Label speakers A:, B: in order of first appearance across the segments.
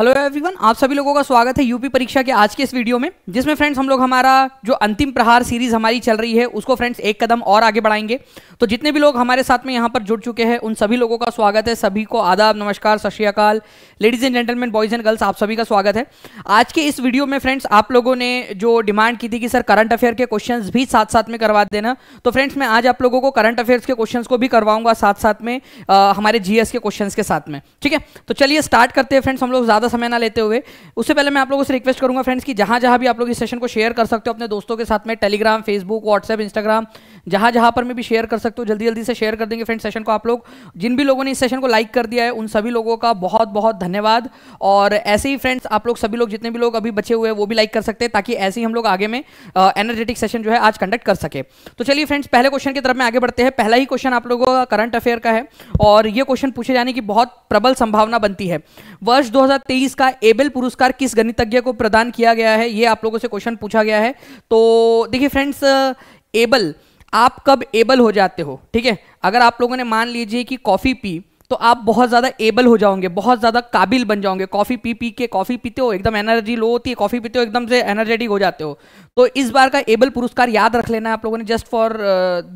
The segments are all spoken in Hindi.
A: हेलो एवरीवन आप सभी लोगों का स्वागत है यूपी परीक्षा के आज के इस वीडियो में जिसमें फ्रेंड्स हम लोग हमारा जो अंतिम प्रहार सीरीज हमारी चल रही है उसको फ्रेंड्स एक कदम और आगे बढ़ाएंगे तो जितने भी लोग हमारे साथ में यहाँ पर जुड़ चुके हैं उन सभी लोगों का स्वागत है सभी को आदाब नमस्कार सत श्रीकाल ladies and gentleman boys and girls आप सभी का स्वागत है आज के इस वीडियो में फ्रेंड्स आप लोगों ने जो डिमांड की थी कि सर करंट अफेयर के क्वेश्चन भी साथ साथ में करवा देना तो फ्रेंड्स मैं आज आप लोगों को करंट अफेयर्स के क्वेश्चन को भी करवाऊंगा साथ साथ में हमारे जीएस के क्वेश्चन के साथ में ठीक है तो चलिए स्टार्ट करते हैं फ्रेंड्स हम लोग ज़्यादा समय ना लेते हुए उससे पहले मैं आप लोगों से रिक्वेस्ट करूँगा फ्रेंड्स कि जहाँ जहाँ भी आप लोग इस सेशन को शेयर कर सकते हो अपने दोस्तों के साथ में टेलीग्राम फेसबुक व्हाट्सएप इंस्टाग्राम जहाँ जहाँ पर मैं भी शेयर कर सकते हो जल्दी जल्दी से शेयर कर देंगे फ्रेंड्स सेशन को आप लोग जिन भी लोगों ने इस सेशन को लाइक कर दिया है उन सभी लोगों का बहुत बहुत धन्यवाद और ऐसे ही फ्रेंड्स आप लोग सभी लोग जितने भी लोग अभी बचे हुए हैं वो भी लाइक कर सकते हैं ताकि ऐसे ही हम लोग आगे में एनर्जेटिक सेशन जो है आज कंडक्ट कर सके तो चलिए फ्रेंड्स पहले क्वेश्चन की तरफ में आगे बढ़ते हैं पहला ही क्वेश्चन आप लोगों का करंट अफेयर का है और ये क्वेश्चन पूछे जाने की बहुत प्रबल संभावना बनती है वर्ष दो 2023 का एबल पुरस्कार किस गणितज्ञ को प्रदान किया गया है ये आप लोगों से क्वेश्चन पूछा गया है तो देखिए फ्रेंड्स एबल आप कब एबल हो जाते हो ठीक है अगर आप लोगों ने मान लीजिए कि कॉफ़ी पी तो आप बहुत ज़्यादा एबल हो जाओगे बहुत ज़्यादा काबिल बन जाओगे कॉफ़ी पी पी के कॉफ़ी पीते हो एकदम एनर्जी लो होती है कॉफ़ी पीते हो एकदम से एनर्जेटिक हो जाते हो तो इस बार का एबल पुरस्कार याद रख लेना आप लोगों ने just for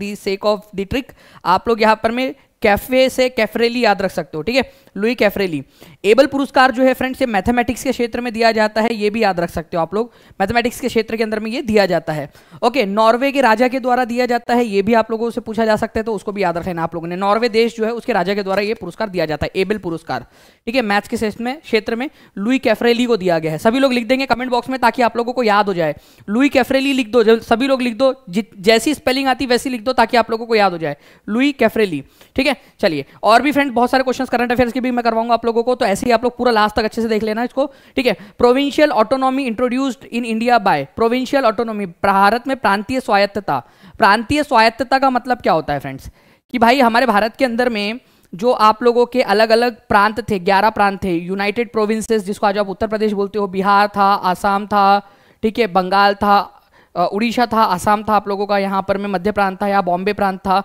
A: the sake of the trick आप लोग यहां पर में कैफ़े से कैफरेली याद रख सकते हो ठीक है लुई कैफरेली एबल पुरस्कार जो है फ्रेंड्स ये मैथमेटिक्स के क्षेत्र में दिया जाता है ये भी याद रख सकते हो आप लोग मैथमेटिक्स के क्षेत्र के अंदर में ये दिया जाता है ओके नॉर्वे के राजा के द्वारा दिया जाता है ये भी आप लोगों से पूछा जा सकता है तो उसको भी याद रखना आप लोगों ने नॉर्वे देश जो है उसके राजा के द्वारा ये पुरस्कार दिया जाता है एबल पुरस्कार ठीक है मैथ्स के क्षेत्र में क्षेत्र में लुई कैफरेली को दिया गया है सभी लोग लिख देंगे कमेंट बॉक्स में ताकि आप लोगों को याद हो जाए लुई कैफरेली लिख दो सभी लोग लिख दो जैसी स्पेलिंग आती वैसी लिख दो ताकि आप लोगों को याद हो जाए लुई कैफरेली ठीक है चलिए और भी फ्रेंड बहुत सारे क्वेश्चन करंट अफेयर के भी मैं करवाऊंगा आप लोगों को तो ऐसे ही आप लोग पूरा लास्ट तक अच्छे से देख लेना इसको ठीक है provincial autonomy introduced in India by provincial autonomy Bharat में प्रांतीय स्वायत्तता प्रांतीय स्वायत्तता का मतलब क्या होता है फ्रेंड्स कि भाई हमारे भारत के अंदर में जो आप लोगों के अलग अलग प्रांत थे ग्यारह प्रांत थे यूनाइटेड प्रोविंसेस जिसको आज आप उत्तर प्रदेश बोलते हो बिहार था आसाम था ठीक है बंगाल था उड़ीसा था आसाम था आप लोगों का यहाँ पर में मध्य प्रांत था या बॉम्बे प्रांत था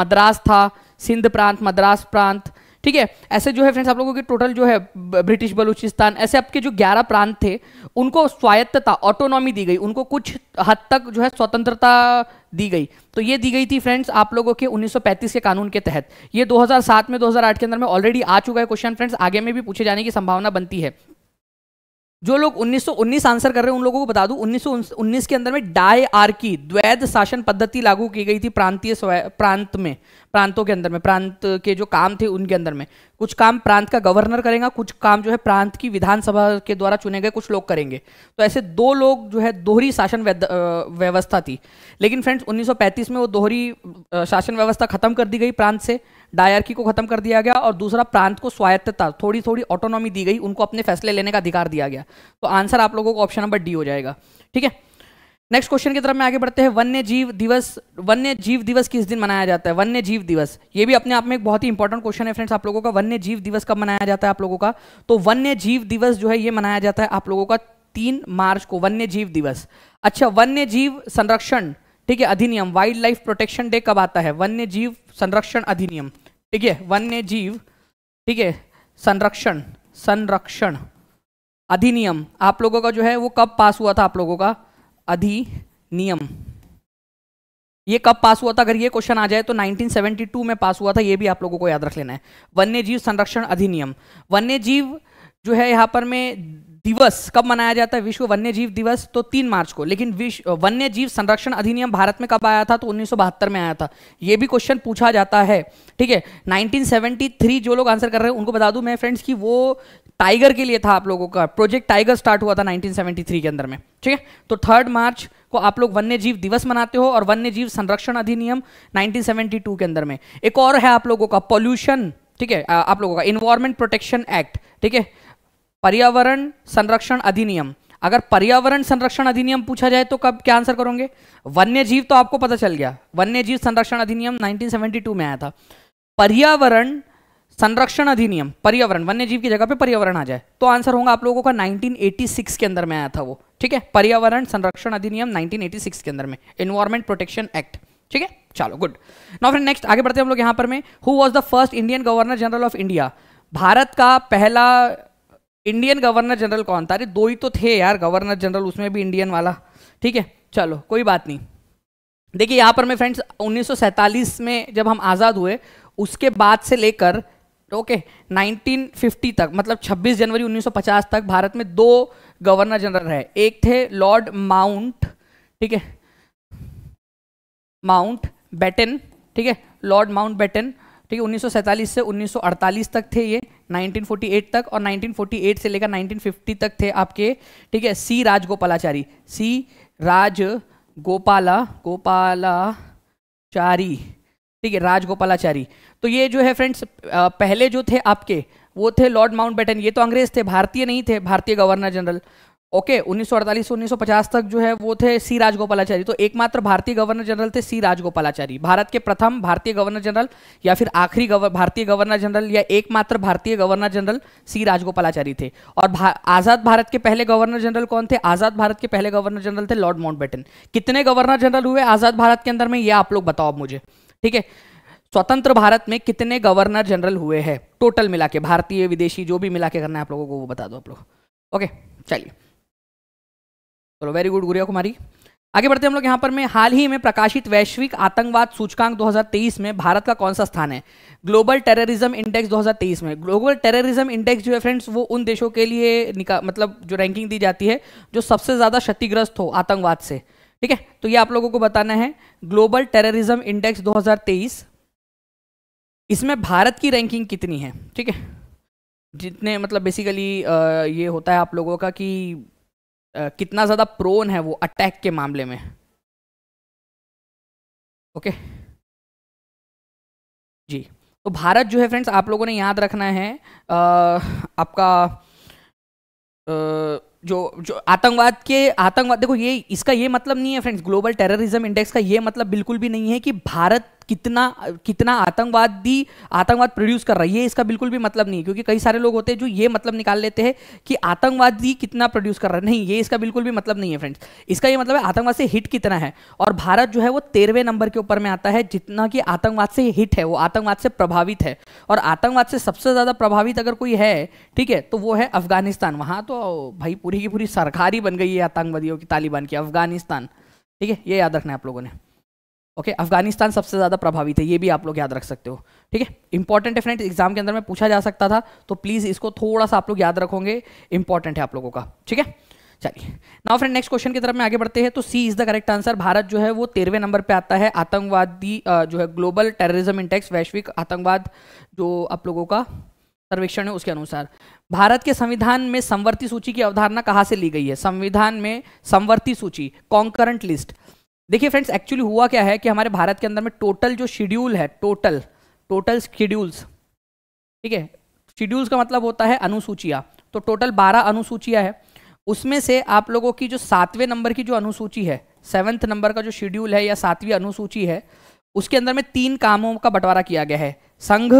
A: मद्रास था सिंध प्रांत मद्रास प्रांत ठीक है ऐसे जो है फ्रेंड्स आप लोगों के टोटल जो है ब्रिटिश बलूचिस्तान ऐसे आपके जो ग्यारह प्रांत थे उनको स्वायत्तता ऑटोनॉमी दी गई उनको कुछ हद तक जो है स्वतंत्रता दी गई तो ये दी गई थी फ्रेंड्स आप लोगों के 1935 के कानून के तहत ये 2007 में 2008 के अंदर में ऑलरेडी आ चुका है क्वेश्चन फ्रेंड्स आगे में भी पूछे जाने की संभावना बनती है जो लोग 1919 आंसर कर रहे हैं उन लोगों को बता दूं 1919 के अंदर में डाय आर की द्वैध शासन पद्धति लागू की गई थी प्रांतीय प्रांत में प्रांतों के अंदर में प्रांत के जो काम थे उनके अंदर में कुछ काम प्रांत का गवर्नर करेगा कुछ काम जो है प्रांत की विधानसभा के द्वारा चुने गए कुछ लोग करेंगे तो ऐसे दो लोग जो है दोहरी शासन व्यवस्था थी लेकिन फ्रेंड्स उन्नीस में वो दोहरी शासन व्यवस्था खत्म कर दी गई प्रांत से डायरकी को खत्म कर दिया गया और दूसरा प्रांत को स्वायत्तता थोड़ी थोड़ी ऑटोनॉमी दी गई उनको अपने फैसले लेने का अधिकार दिया गया तो आंसर आप लोगों को ऑप्शन नंबर डी हो जाएगा ठीक है नेक्स्ट क्वेश्चन की तरफ में आगे बढ़ते हैं वन्य जीव दिवस वन्य जीव दिवस किस दिन मनाया जाता है वन्य जीव दिवस ये भी अपने आप में एक बहुत ही इंपॉर्टेंट क्वेश्चन है फ्रेंड्स आप लोगों का वन्य जीव दिवस कब मनाया जाता है आप लोगों का तो वन्य जीव दिवस जो है ये मनाया जाता है आप लोगों का तीन मार्च को वन्य जीव दिवस अच्छा वन्य जीव संरक्षण ठीक है अधिनियम वाइल्ड लाइफ प्रोटेक्शन डे कब आता है वन्य जीव संरक्षण अधिनियम ठीक है वन्य जीव ठीक है संरक्षण संरक्षण अधिनियम आप लोगों का जो है वो कब पास हुआ था आप लोगों का अधिनियम ये कब पास हुआ था अगर ये क्वेश्चन आ जाए तो 1972 में पास हुआ था ये भी आप लोगों को याद रख लेना है वन्य जीव संरक्षण अधिनियम वन्य जीव जो है यहां पर में दिवस कब मनाया जाता है विश्व वन्य जीव दिवस तो तीन मार्च को लेकिन विश्व वन्य जीव संरक्षण अधिनियम भारत में कब आया था तो उन्नीस में आया था यह भी क्वेश्चन पूछा जाता है ठीक है नाइनटीन जो लोग आंसर कर रहे हैं उनको बता दू मैं फ्रेंड्स की वो टाइगर के लिए था आप लोगों का प्रोजेक्ट टाइगर स्टार्ट हुआ था 1973 के अंदर में ठीक है तो थर्ड मार्च को आप लोग वन्य जीव दिवस मनाते हो और वन्य जीव संरक्षण अधिनियम 1972 के अंदर में एक और है आप लोगों का पॉल्यूशन ठीक है आप लोगों का इन्वायरमेंट प्रोटेक्शन एक्ट ठीक है पर्यावरण संरक्षण अधिनियम अगर पर्यावरण संरक्षण अधिनियम पूछा जाए तो कब क्या आंसर करोगे वन्य जीव तो आपको पता चल गया वन्य जीव संरक्षण अधिनियम 1972 में आया था पर्यावरण संरक्षण अधिनियम पर्यावरण वन्य जीव की जगह पे पर्यावरण आ जाए तो आंसर होगा आप लोगों का 1986 के अंदर में आया था वो ठीक है पर्यावरण संरक्षण अधिनियम नाइनटीन के अंदर में एनवायरमेंट प्रोटेक्शन एक्ट ठीक है चलो गुड नॉ फ्रेंड नेक्स्ट आगे बढ़ते हम लोग यहाँ पर who was the first Indian governor general of India Bharat का पहला इंडियन गवर्नर जनरल कौन था अरे दो ही तो थे यार गवर्नर जनरल उसमें भी इंडियन वाला ठीक है चलो कोई बात नहीं देखिए यहाँ पर मैं फ्रेंड्स 1947 में जब हम आज़ाद हुए उसके बाद से लेकर ओके okay, 1950 तक मतलब 26 जनवरी 1950 तक भारत में दो गवर्नर जनरल रहे एक थे लॉर्ड माउंट ठीक है माउंट बैटन ठीक है लॉर्ड माउंट बैटन ठीक है उन्नीस से 1948 तक थे ये 1948 तक और 1948 से लेकर 1950 तक थे आपके ठीक है सी राजगोपालाचारी सी राज गोपाला गोपालाचारी ठीक है राजगोपालाचारी तो ये जो है फ्रेंड्स पहले जो थे आपके वो थे लॉर्ड माउंटबेटन ये तो अंग्रेज थे भारतीय नहीं थे भारतीय गवर्नर जनरल ओके उन्नीस से 1950 तक जो है वो थे सी राजगोपालाचारी तो एकमात्र भारतीय गवर्नर जनरल थे सी राजगोपालाचारी भारत के प्रथम भारतीय गवर्नर जनरल या फिर आखिरी गवर, भारतीय गवर्नर जनरल या एकमात्र भारतीय गवर्नर जनरल सी राजगोपालाचारी थे और भा, आजाद भारत के पहले गवर्नर जनरल कौन थे आजाद भारत के पहले गवर्नर जनरल थे लॉर्ड माउंट कितने गवर्नर जनरल हुए आजाद भारत के अंदर में यह आप लोग बताओ मुझे ठीक है स्वतंत्र भारत में कितने गवर्नर जनरल हुए हैं टोटल मिला के भारतीय विदेशी जो भी मिला के करना है आप लोगों को वो बता दो आप लोग ओके चलिए चलो वेरी गुड गुरिया कुमारी आगे बढ़ते हम लोग यहाँ पर में हाल ही में प्रकाशित वैश्विक आतंकवाद सूचकांक 2023 में भारत का कौन सा स्थान है ग्लोबल टेररिज्म इंडेक्स 2023 में ग्लोबल टेररिज्म इंडेक्स जो है फ्रेंड्स वो उन देशों के लिए निका मतलब जो रैंकिंग दी जाती है जो सबसे ज़्यादा क्षतिग्रस्त हो आतंकवाद से ठीक है तो ये आप लोगों को बताना है ग्लोबल टेररिज्म इंडेक्स दो इसमें भारत की रैंकिंग कितनी है ठीक है जितने मतलब बेसिकली ये होता है आप लोगों का कि कितना ज़्यादा
B: प्रोन है वो अटैक के मामले में ओके जी तो भारत जो है फ्रेंड्स आप लोगों ने याद रखना है आ,
A: आपका आ, जो जो आतंकवाद के आतंकवाद देखो ये इसका ये मतलब नहीं है फ्रेंड्स ग्लोबल टेररिज्म इंडेक्स का ये मतलब बिल्कुल भी नहीं है कि भारत कितना कितना आतंकवादी आतंकवाद प्रोड्यूस कर रहा है ये इसका बिल्कुल भी मतलब नहीं है क्योंकि कई सारे लोग होते हैं जो ये मतलब निकाल लेते हैं कि आतंकवादी कितना प्रोड्यूस कर रहा है नहीं ये इसका बिल्कुल भी मतलब नहीं है फ्रेंड्स इसका ये मतलब है आतंकवाद से हिट कितना है और भारत जो है वो तेरहवें नंबर के ऊपर में आता है जितना कि आतंकवाद से हिट है वो आतंकवाद से प्रभावित है और आतंकवाद से सबसे ज़्यादा प्रभावित अगर कोई है ठीक है तो वो है अफगानिस्तान वहाँ तो भाई पूरी की पूरी सरकार ही बन गई है आतंकवादियों की तालिबान की अफगानिस्तान ठीक है ये याद रखना है आप लोगों ने ओके okay, अफगानिस्तान सबसे ज़्यादा प्रभावित है ये भी आप लोग याद रख सकते हो ठीक है इंपॉर्टेंट है फ्रेंड एग्जाम के अंदर में पूछा जा सकता था तो प्लीज़ इसको थोड़ा सा आप लोग याद रखोगे इंपॉर्टेंट है आप लोगों का ठीक है चलिए नाउ फ्रेंड नेक्स्ट क्वेश्चन की तरफ में आगे बढ़ते हैं तो C is the correct answer Bharat जो है वो तेरहवें नंबर पे आता है आतंकवादी जो है ग्लोबल टेररिज्म इंडेक्स वैश्विक आतंकवाद जो आप लोगों का सर्वेक्षण है उसके अनुसार भारत के संविधान में संवर्ती सूची की अवधारणा कहाँ से ली गई है संविधान में संवर्ती सूची कॉन्करेंट लिस्ट देखिए फ्रेंड्स एक्चुअली हुआ क्या है कि हमारे भारत के अंदर में टोटल जो शेड्यूल है टोटल टोटल शेड्यूल्स ठीक है शेड्यूल्स का मतलब होता है अनुसूचिया तो टोटल बारह अनुसूचिया है उसमें से आप लोगों की जो सातवें नंबर की जो अनुसूची है सेवन्थ नंबर का जो शेड्यूल है या सातवीं अनुसूची है उसके अंदर में तीन कामों का बंटवारा किया गया है संघ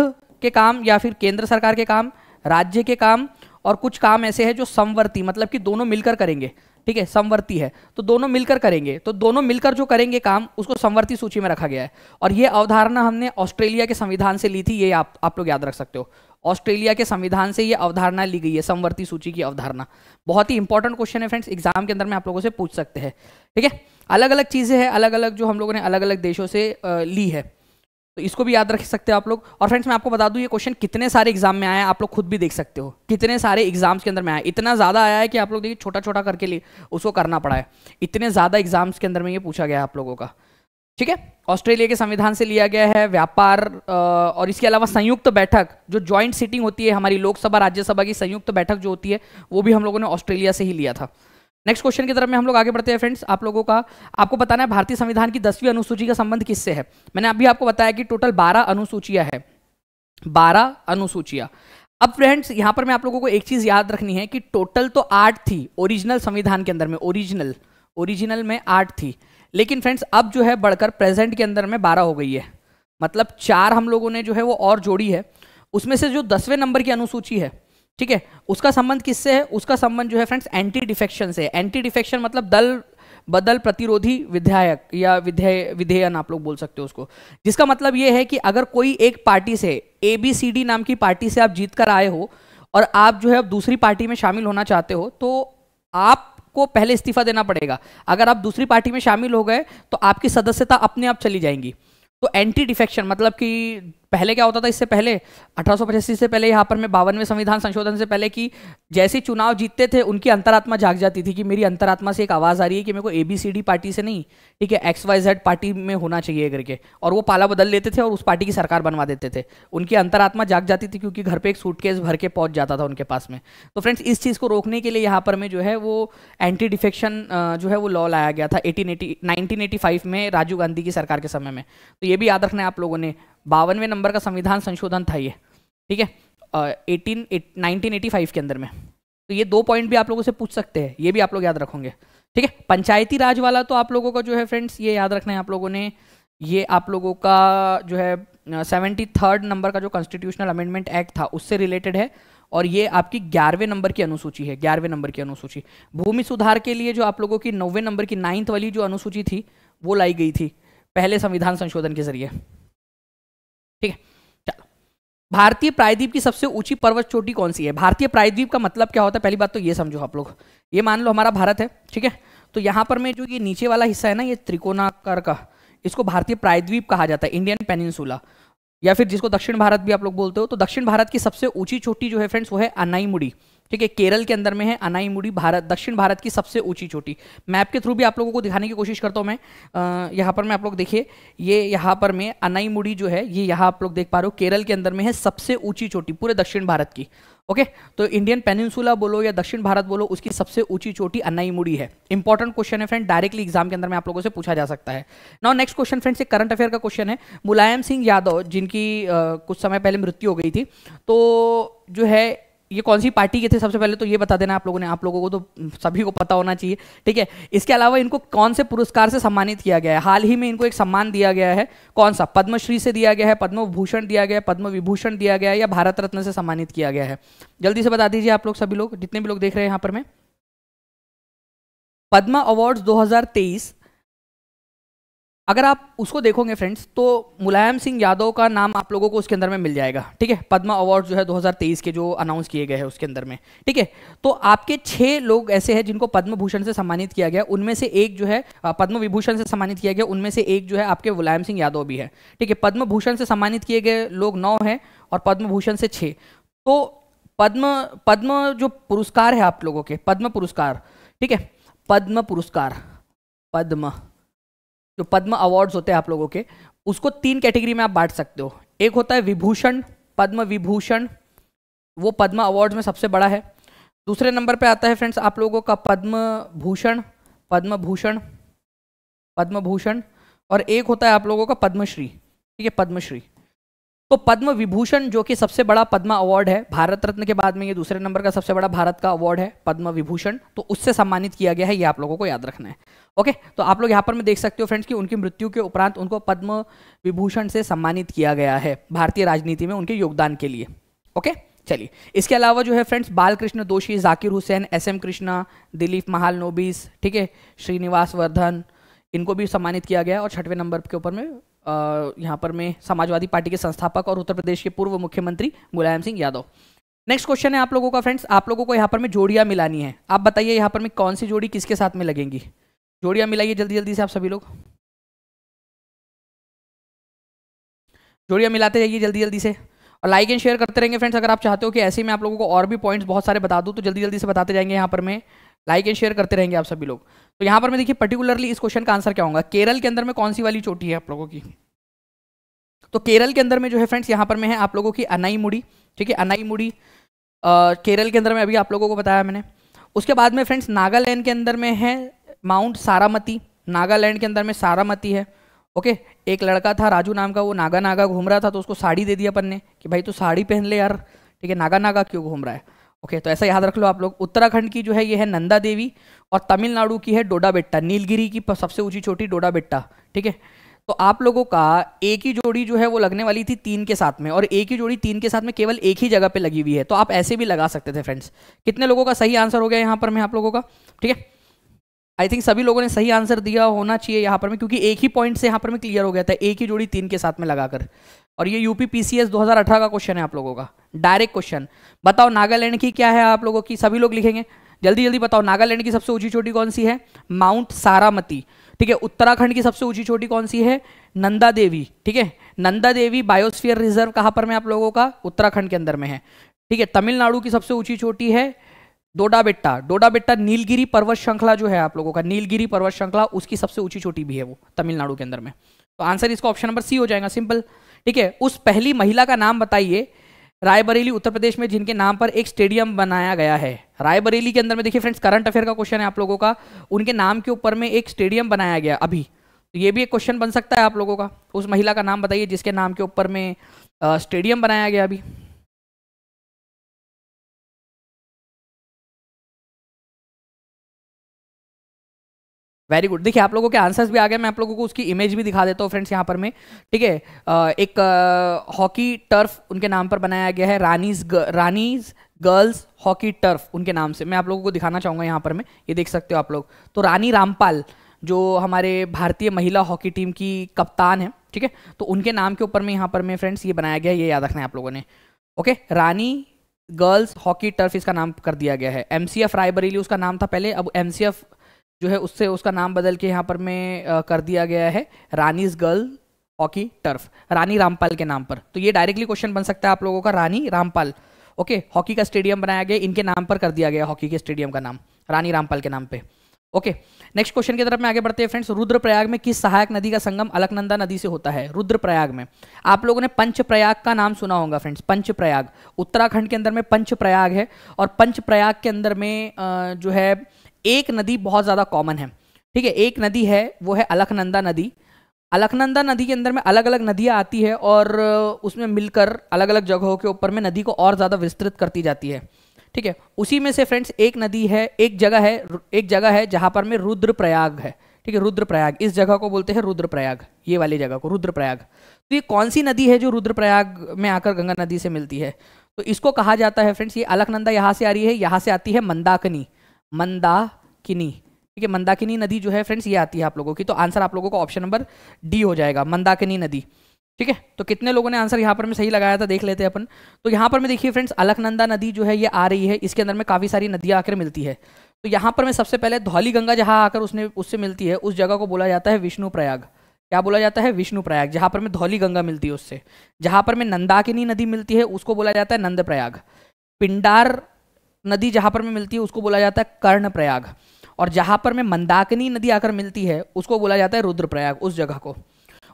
A: के काम या फिर केंद्र सरकार के काम राज्य के काम और कुछ काम ऐसे हैं जो समवर्ती मतलब कि दोनों मिलकर करेंगे ठीक है समवर्ती है तो दोनों मिलकर करेंगे तो दोनों मिलकर जो करेंगे काम उसको समवर्ती सूची में रखा गया है और यह अवधारणा हमने ऑस्ट्रेलिया के संविधान से ली थी ये आप आप लोग याद रख सकते हो ऑस्ट्रेलिया के संविधान से ये अवधारणा ली गई है समवर्ती सूची की अवधारणा बहुत ही इंपॉर्टेंट क्वेश्चन है फ्रेंड्स एग्जाम के अंदर में आप लोगों से पूछ सकते हैं ठीक है अलग अलग चीज़ें हैं अलग अलग जो हम लोगों ने अलग अलग देशों से ली है तो इसको भी याद रख सकते हो आप लोग और फ्रेंड्स मैं आपको बता दूं ये क्वेश्चन कितने सारे एग्जाम में आया है आप लोग खुद भी देख सकते हो कितने सारे एग्जाम्स के अंदर में आया इतना ज़्यादा आया है कि आप लोग देखिए छोटा छोटा करके लिए उसको करना पड़ा है इतने ज़्यादा एग्जाम्स के अंदर में ये पूछा गया है आप लोगों का ठीक है ऑस्ट्रेलिया के संविधान से लिया गया है व्यापार और इसके अलावा संयुक्त बैठक जो ज्वाइंट सिटिंग होती है हमारी लोकसभा राज्यसभा की संयुक्त बैठक जो होती है वो भी हम लोगों ने ऑस्ट्रेलिया से ही लिया था नेक्स्ट क्वेश्चन की तरफ में हम लोग आगे बढ़ते हैं फ्रेंड्स आप लोगों का आपको बताना है भारतीय संविधान की दसवीं अनुसूची का संबंध किससे है मैंने अभी आपको बताया कि टोटल बारह अनुसूचियां है बारह अनुसूचियां अब फ्रेंड्स यहां पर मैं आप लोगों को एक चीज याद रखनी है कि टोटल तो आठ थी ओरिजिनल संविधान के अंदर में ओरिजिनल ओरिजिनल में आठ थी लेकिन फ्रेंड्स अब जो है बढ़कर प्रेजेंट के अंदर में बारह हो गई है मतलब चार हम लोगों ने जो है वो और जोड़ी है उसमें से जो दसवें नंबर की अनुसूची है ठीक है उसका संबंध किससे है उसका संबंध जो है फ्रेंड्स एंटी डिफेक्शन से एंटी डिफेक्शन मतलब दल बदल प्रतिरोधी विधायक या विधेय विधेयन आप लोग बोल सकते हो उसको जिसका मतलब ये है कि अगर कोई एक पार्टी से ए बी सी डी नाम की पार्टी से आप जीत कर आए हो और आप जो है अब दूसरी पार्टी में शामिल होना चाहते हो तो आपको पहले इस्तीफा देना पड़ेगा अगर आप दूसरी पार्टी में शामिल हो गए तो आपकी सदस्यता अपने आप चली जाएंगी तो एंटी डिफेक्शन मतलब कि पहले क्या होता था इससे पहले अठारह से पहले यहाँ पर मैं बावनवे संविधान संशोधन से पहले कि जैसे चुनाव जीतते थे उनकी अंतरात्मा जाग जाती थी कि मेरी अंतरात्मा से एक आवाज़ आ रही है कि मेरे को A B C D party से नहीं ठीक है एक्स वाई जेड पार्टी में होना चाहिए करके और वो पाला बदल लेते थे और उस पार्टी की सरकार बनवा देते थे उनकी अंतरात्मा जाग जाती थी क्योंकि घर पर एक सूटकेस भर के पहुँच जाता था उनके पास में तो फ्रेंड्स इस चीज़ को रोकने के लिए यहाँ पर मैं जो है वो एंटी डिफेक्शन जो है वो लॉ लाया गया था eighteen eighty nineteen eighty five में राजीव गांधी की सरकार के समय में तो ये भी याद रखना है आप लोगों ने बावनवे नंबर का संविधान संशोधन था ये ठीक है एटीन नाइनटीन एटी फाइव के अंदर में तो ये दो पॉइंट भी आप लोगों से पूछ सकते हैं ये भी आप लोग याद रखोगे ठीक है पंचायती राज वाला तो आप लोगों का जो है फ्रेंड्स ये याद रखना है आप लोगों ने ये आप लोगों का जो है सेवेंटी थर्ड नंबर का जो कॉन्स्टिट्यूशनल अमेंडमेंट एक्ट था उससे रिलेटेड है और ये आपकी ग्यारहवें नंबर की अनुसूची है ग्यारहवें नंबर की अनुसूची भूमि सुधार के लिए जो आप लोगों की नौवें नंबर की नाइन्थ वाली जो अनुसूची थी वो लाई गई थी पहले संविधान संशोधन के जरिए ठीक है चलो भारतीय प्रायद्वीप की सबसे ऊंची पर्वत चोटी कौन सी है भारतीय प्रायद्वीप का मतलब क्या होता है पहली बात तो ये समझो आप लोग ये मान लो हमारा भारत है ठीक है तो यहाँ पर मैं जो ये नीचे वाला हिस्सा है ना ये त्रिकोणाकार का इसको भारतीय प्रायद्वीप कहा जाता है इंडियन पेनिनसुला या फिर जिसको दक्षिण भारत भी आप लोग बोलते हो तो दक्षिण भारत की सबसे ऊंची चोटी जो है फ्रेंड्स वो है अनाईमुड़ी ठीक है केरल के अंदर में है अनाईमुड़ी भारत दक्षिण भारत की सबसे ऊंची चोटी मैप के थ्रू भी आप लोगों को दिखाने की कोशिश करता हूँ मैं यहाँ पर मैं आप लोग देखिए ये यहाँ पर अनाई अनाईमुड़ी जो है ये यहाँ आप लोग देख पा रहे हो केरल के अंदर में है सबसे ऊंची चोटी पूरे दक्षिण भारत की ओके तो इंडियन पेनिनसुला बोलो या दक्षिण भारत बोलो उसकी सबसे ऊंची चोटी अनाईमुड़ी है इंपॉर्टेंट क्वेश्चन है फ्रेंड डायरेक्टली एग्जाम के अंदर में आप लोगों से पूछा जा सकता है नाउ नेक्स्ट क्वेश्चन फ्रेंड्स एक करंट अफेयर का क्वेश्चन है मुलायम सिंह यादव जिनकी आ, कुछ समय पहले मृत्यु हो गई थी तो जो है ये कौन सी पार्टी के थे सबसे पहले तो ये बता देना आप लोगों ने आप लोगों को तो सभी को पता होना चाहिए ठीक है इसके अलावा इनको कौन से पुरस्कार से सम्मानित किया गया है हाल ही में इनको एक सम्मान दिया गया है कौन सा पद्मश्री से दिया गया है पद्म भूषण दिया गया है पद्म विभूषण दिया गया है या भारत रत्न से सम्मानित किया गया है
B: जल्दी से बता दीजिए आप लोग सभी लोग जितने भी लोग देख रहे हैं यहाँ पर मैं पद्मा अवार्ड्स 2023 अगर आप उसको देखोगे फ्रेंड्स तो मुलायम
A: सिंह यादव का नाम आप लोगों को उसके अंदर में मिल जाएगा ठीक है पद्मा अवार्ड जो है 2023 के जो अनाउंस किए गए हैं उसके अंदर में ठीक है तो आपके छः लोग ऐसे हैं जिनको पद्म भूषण से सम्मानित किया गया उनमें से एक जो है पद्म विभूषण से सम्मानित किया गया उनमें से एक जो है आपके मुलायम सिंह यादव भी है ठीक है पद्म भूषण से सम्मानित किए गए लोग नौ हैं और पद्म भूषण से छः तो पद्म पद्म जो पुरस्कार है आप लोगों के पद्म पुरस्कार ठीक है पद्म पुरस्कार पद्म जो पद्म अवार्ड्स होते हैं आप लोगों के उसको तीन कैटेगरी में आप बांट सकते हो एक होता है विभूषण पद्म विभूषण वो पद्म अवार्ड्स में सबसे बड़ा है दूसरे नंबर पे आता है फ्रेंड्स आप लोगों का पद्म भूषण पद्म भूषण पद्म भूषण और एक होता है आप लोगों का पद्मश्री ठीक है पद्मश्री तो पद्म विभूषण जो कि सबसे बड़ा पद्म अवार्ड है भारत रत्न के बाद में ये दूसरे नंबर का सबसे बड़ा भारत का अवार्ड है पद्म विभूषण तो उससे सम्मानित किया गया है ये आप लोगों को याद रखना है ओके तो आप लोग यहाँ पर मैं देख सकते हो फ्रेंड्स कि उनकी मृत्यु के उपरांत उनको पद्म विभूषण से सम्मानित किया गया है भारतीय राजनीति में उनके योगदान के लिए ओके चलिए इसके अलावा जो है friends Balkrishna Doshi Zakir Hussain S M Krishna Dilip Mahalanobis ठीक है श्रीनिवास वर्धन इनको भी सम्मानित किया गया और छठवें नंबर के ऊपर में यहाँ पर मैं समाजवादी पार्टी के संस्थापक और उत्तर प्रदेश के पूर्व मुख्यमंत्री मुलायम सिंह यादव नेक्स्ट क्वेश्चन है आप
B: लोगों का फ्रेंड्स आप लोगों को यहाँ पर में जोड़ियाँ मिलानी है आप बताइए यहाँ पर में कौन सी जोड़ी किसके साथ में लगेंगी जोड़ियां मिलाइए जल्दी जल्दी से आप सभी लोग जोड़ियां मिलाते जाइए जल्दी जल्दी से और लाइक एंड शेयर करते रहेंगे फ्रेंड्स अगर आप चाहते हो कि ऐसे में आप लोगों को और
A: भी पॉइंट्स बहुत सारे बता दूँ तो जल्दी जल्दी से बताते जाएंगे यहाँ पर मैं लाइक एंड शेयर करते रहेंगे आप सभी लोग तो यहाँ पर मैं देखिए पर्टिकुलरली इस क्वेश्चन का आंसर क्या होगा केरल के अंदर में कौन सी वाली चोटी है आप लोगों की तो केरल के अंदर में जो है फ्रेंड्स यहाँ पर मैं है आप लोगों की अनाई मुड़ी ठीक है अनाई मुड़ी केरल के अंदर में अभी आप लोगों को बताया मैंने उसके बाद में फ्रेंड्स नागालैंड के अंदर में है माउंट सारामती नागालैंड के अंदर में सारामती है ओके एक लड़का था राजू नाम का वो नागा नागा घूम रहा था तो उसको साड़ी दे दिया अपन ने कि भाई तू साड़ी पहन ले यार ठीक है नागा नागा क्यों घूम रहा है ओके तो ऐसा याद रख लो आप लोग उत्तराखंड की जो है ये है नंदा देवी और तमिलनाडु की है डोडा बेट्टा नीलगिरी की सबसे ऊँची छोटी डोडा बेट्टा ठीक है तो आप लोगों का एक ही जोड़ी जो है वो लगने वाली थी तीन के साथ में और एक ही जोड़ी तीन के साथ में केवल एक ही जगह पे लगी हुई है तो आप ऐसे भी लगा सकते थे फ्रेंड्स कितने लोगों का सही आंसर हो गया यहाँ पर मैं आप लोगों का ठीक है आई थिंक सभी लोगों ने सही आंसर दिया होना चाहिए यहाँ पर मैं क्योंकि एक ही पॉइंट से यहाँ पर मैं क्लियर हो गया था एक ही जोड़ी तीन के साथ में लगाकर और ये यूपी पी सी एस दो हजार अठारह का क्वेश्चन है आप लोगों का डायरेक्ट क्वेश्चन बताओ नागालैंड की क्या है आप लोगों की सभी लोग लिखेंगे जल्दी जल्दी बताओ नागालैंड की सबसे ऊंची चोटी कौन सी है माउंट सारामती ठीक है उत्तराखंड की सबसे ऊंची चोटी कौन सी है नंदा देवी ठीक है नंदा देवी बायोस्फीयर रिजर्व कहाँ पर में आप लोगों का उत्तराखंड के अंदर में है ठीक है तमिलनाडु की सबसे ऊंची चोटी है डोडा बेट्टा डोडा बेट्टा नीलगिरी पर्वत श्रृंखला जो है आप लोगों का नीलगिरी पर्वत श्रृंखला उसकी सबसे ऊंची चोटी भी है वो तमिलनाडु के अंदर में तो आंसर इसका ऑप्शन नंबर सी हो जाएगा सिंपल ठीक है उस पहली महिला का नाम बताइए रायबरेली उत्तर प्रदेश में जिनके नाम पर एक स्टेडियम बनाया गया है रायबरेली के अंदर में देखिए फ्रेंड्स करंट अफेयर का क्वेश्चन है आप लोगों का उनके नाम के ऊपर में एक स्टेडियम बनाया गया अभी तो ये भी एक क्वेश्चन बन सकता है आप लोगों का उस महिला का नाम बताइए जिसके नाम के ऊपर में स्टेडियम बनाया गया अभी वेरी गुड देखिए आप लोगों के आंसर्स भी आ गए मैं आप लोगों को उसकी इमेज भी दिखा देता हूँ फ्रेंड्स यहाँ पर मैं ठीक है एक हॉकी टर्फ उनके नाम पर बनाया गया है Rani's Rani's girls hockey turf उनके नाम से मैं आप लोगों को दिखाना चाहूँगा यहाँ पर मैं ये देख सकते हो आप लोग तो रानी रामपाल जो हमारे भारतीय महिला हॉकी टीम की कप्तान है ठीक है तो उनके नाम के ऊपर में यहाँ पर मैं फ्रेंड्स ये बनाया गया है ये याद रखना है आप लोगों ने okay Rani girls hockey turf इसका नाम कर दिया गया है एम सी एफ रायबरेली उसका नाम था पहले अब एम सी एफ जो है उससे उसका नाम बदल के यहाँ पर में कर दिया गया है Rani's girl hockey turf Rani Rampal के नाम पर तो ये डायरेक्टली क्वेश्चन बन सकता है आप लोगों का रानी रामपाल ओके हॉकी का स्टेडियम बनाया गया इनके नाम पर कर दिया गया हॉकी के स्टेडियम का नाम रानी रामपाल के नाम पे ओके नेक्स्ट क्वेश्चन की तरफ में आगे बढ़ते हैं फ्रेंड्स रुद्रप्रयाग में किस सहायक नदी का संगम अलकनंदा नदी से होता है रुद्रप्रयाग में आप लोगों ने पंचप्रयाग का नाम सुना होगा फ्रेंड्स पंचप्रयाग उत्तराखंड के अंदर में पंचप्रयाग है और पंचप्रयाग के अंदर में जो है एक नदी बहुत ज़्यादा कॉमन है ठीक है एक नदी है वो है अलखनंदा नदी अलखनंदा नदी के अंदर में अलग अलग नदियाँ आती है और उसमें मिलकर अलग अलग जगहों के ऊपर में नदी को और ज़्यादा विस्तृत करती जाती है ठीक है उसी में से फ्रेंड्स एक नदी है एक जगह है एक जगह है जहाँ पर में रुद्रप्रयाग है ठीक है रुद्रप्रयाग इस जगह को बोलते हैं रुद्रप्रयाग ये वाली जगह को रुद्रप्रयाग तो ये कौन सी नदी है जो रुद्रप्रयाग में आकर गंगा नदी से मिलती है तो इसको कहा जाता है फ्रेंड्स ये अलकनंदा यहाँ से आ रही है यहाँ से आती है मंदाकनी मंदा मंदाकिनी ठीक है मंदाकिनी नदी जो है फ्रेंड्स ये आती है आप लोगों की तो आंसर आप लोगों का ऑप्शन नंबर डी हो जाएगा मंदाकिनी नदी ठीक है तो कितने लोगों ने आंसर यहाँ पर मैं सही लगाया था देख लेते हैं अपन तो यहाँ पर मैं देखिए फ्रेंड्स अलकनंदा नदी जो है ये आ रही है इसके अंदर में काफ़ी सारी नदियाँ आकर मिलती है तो यहाँ पर मैं सबसे पहले धौली गंगा जहाँ आकर उसने उससे मिलती है उस जगह को बोला जाता है विष्णु प्रयाग क्या बोला जाता है विष्णु प्रयाग जहाँ पर मैं धौली गंगा मिलती है उससे जहाँ पर मैं नंदाकिनी नदी मिलती है उसको बोला जाता है नंद प्रयाग पिंडार नदी जहाँ पर मैं मिलती है उसको बोला जाता है कर्ण प्रयाग और जहां पर में मंदाकिनी नदी आकर मिलती है उसको बोला जाता है रुद्रप्रयाग उस जगह को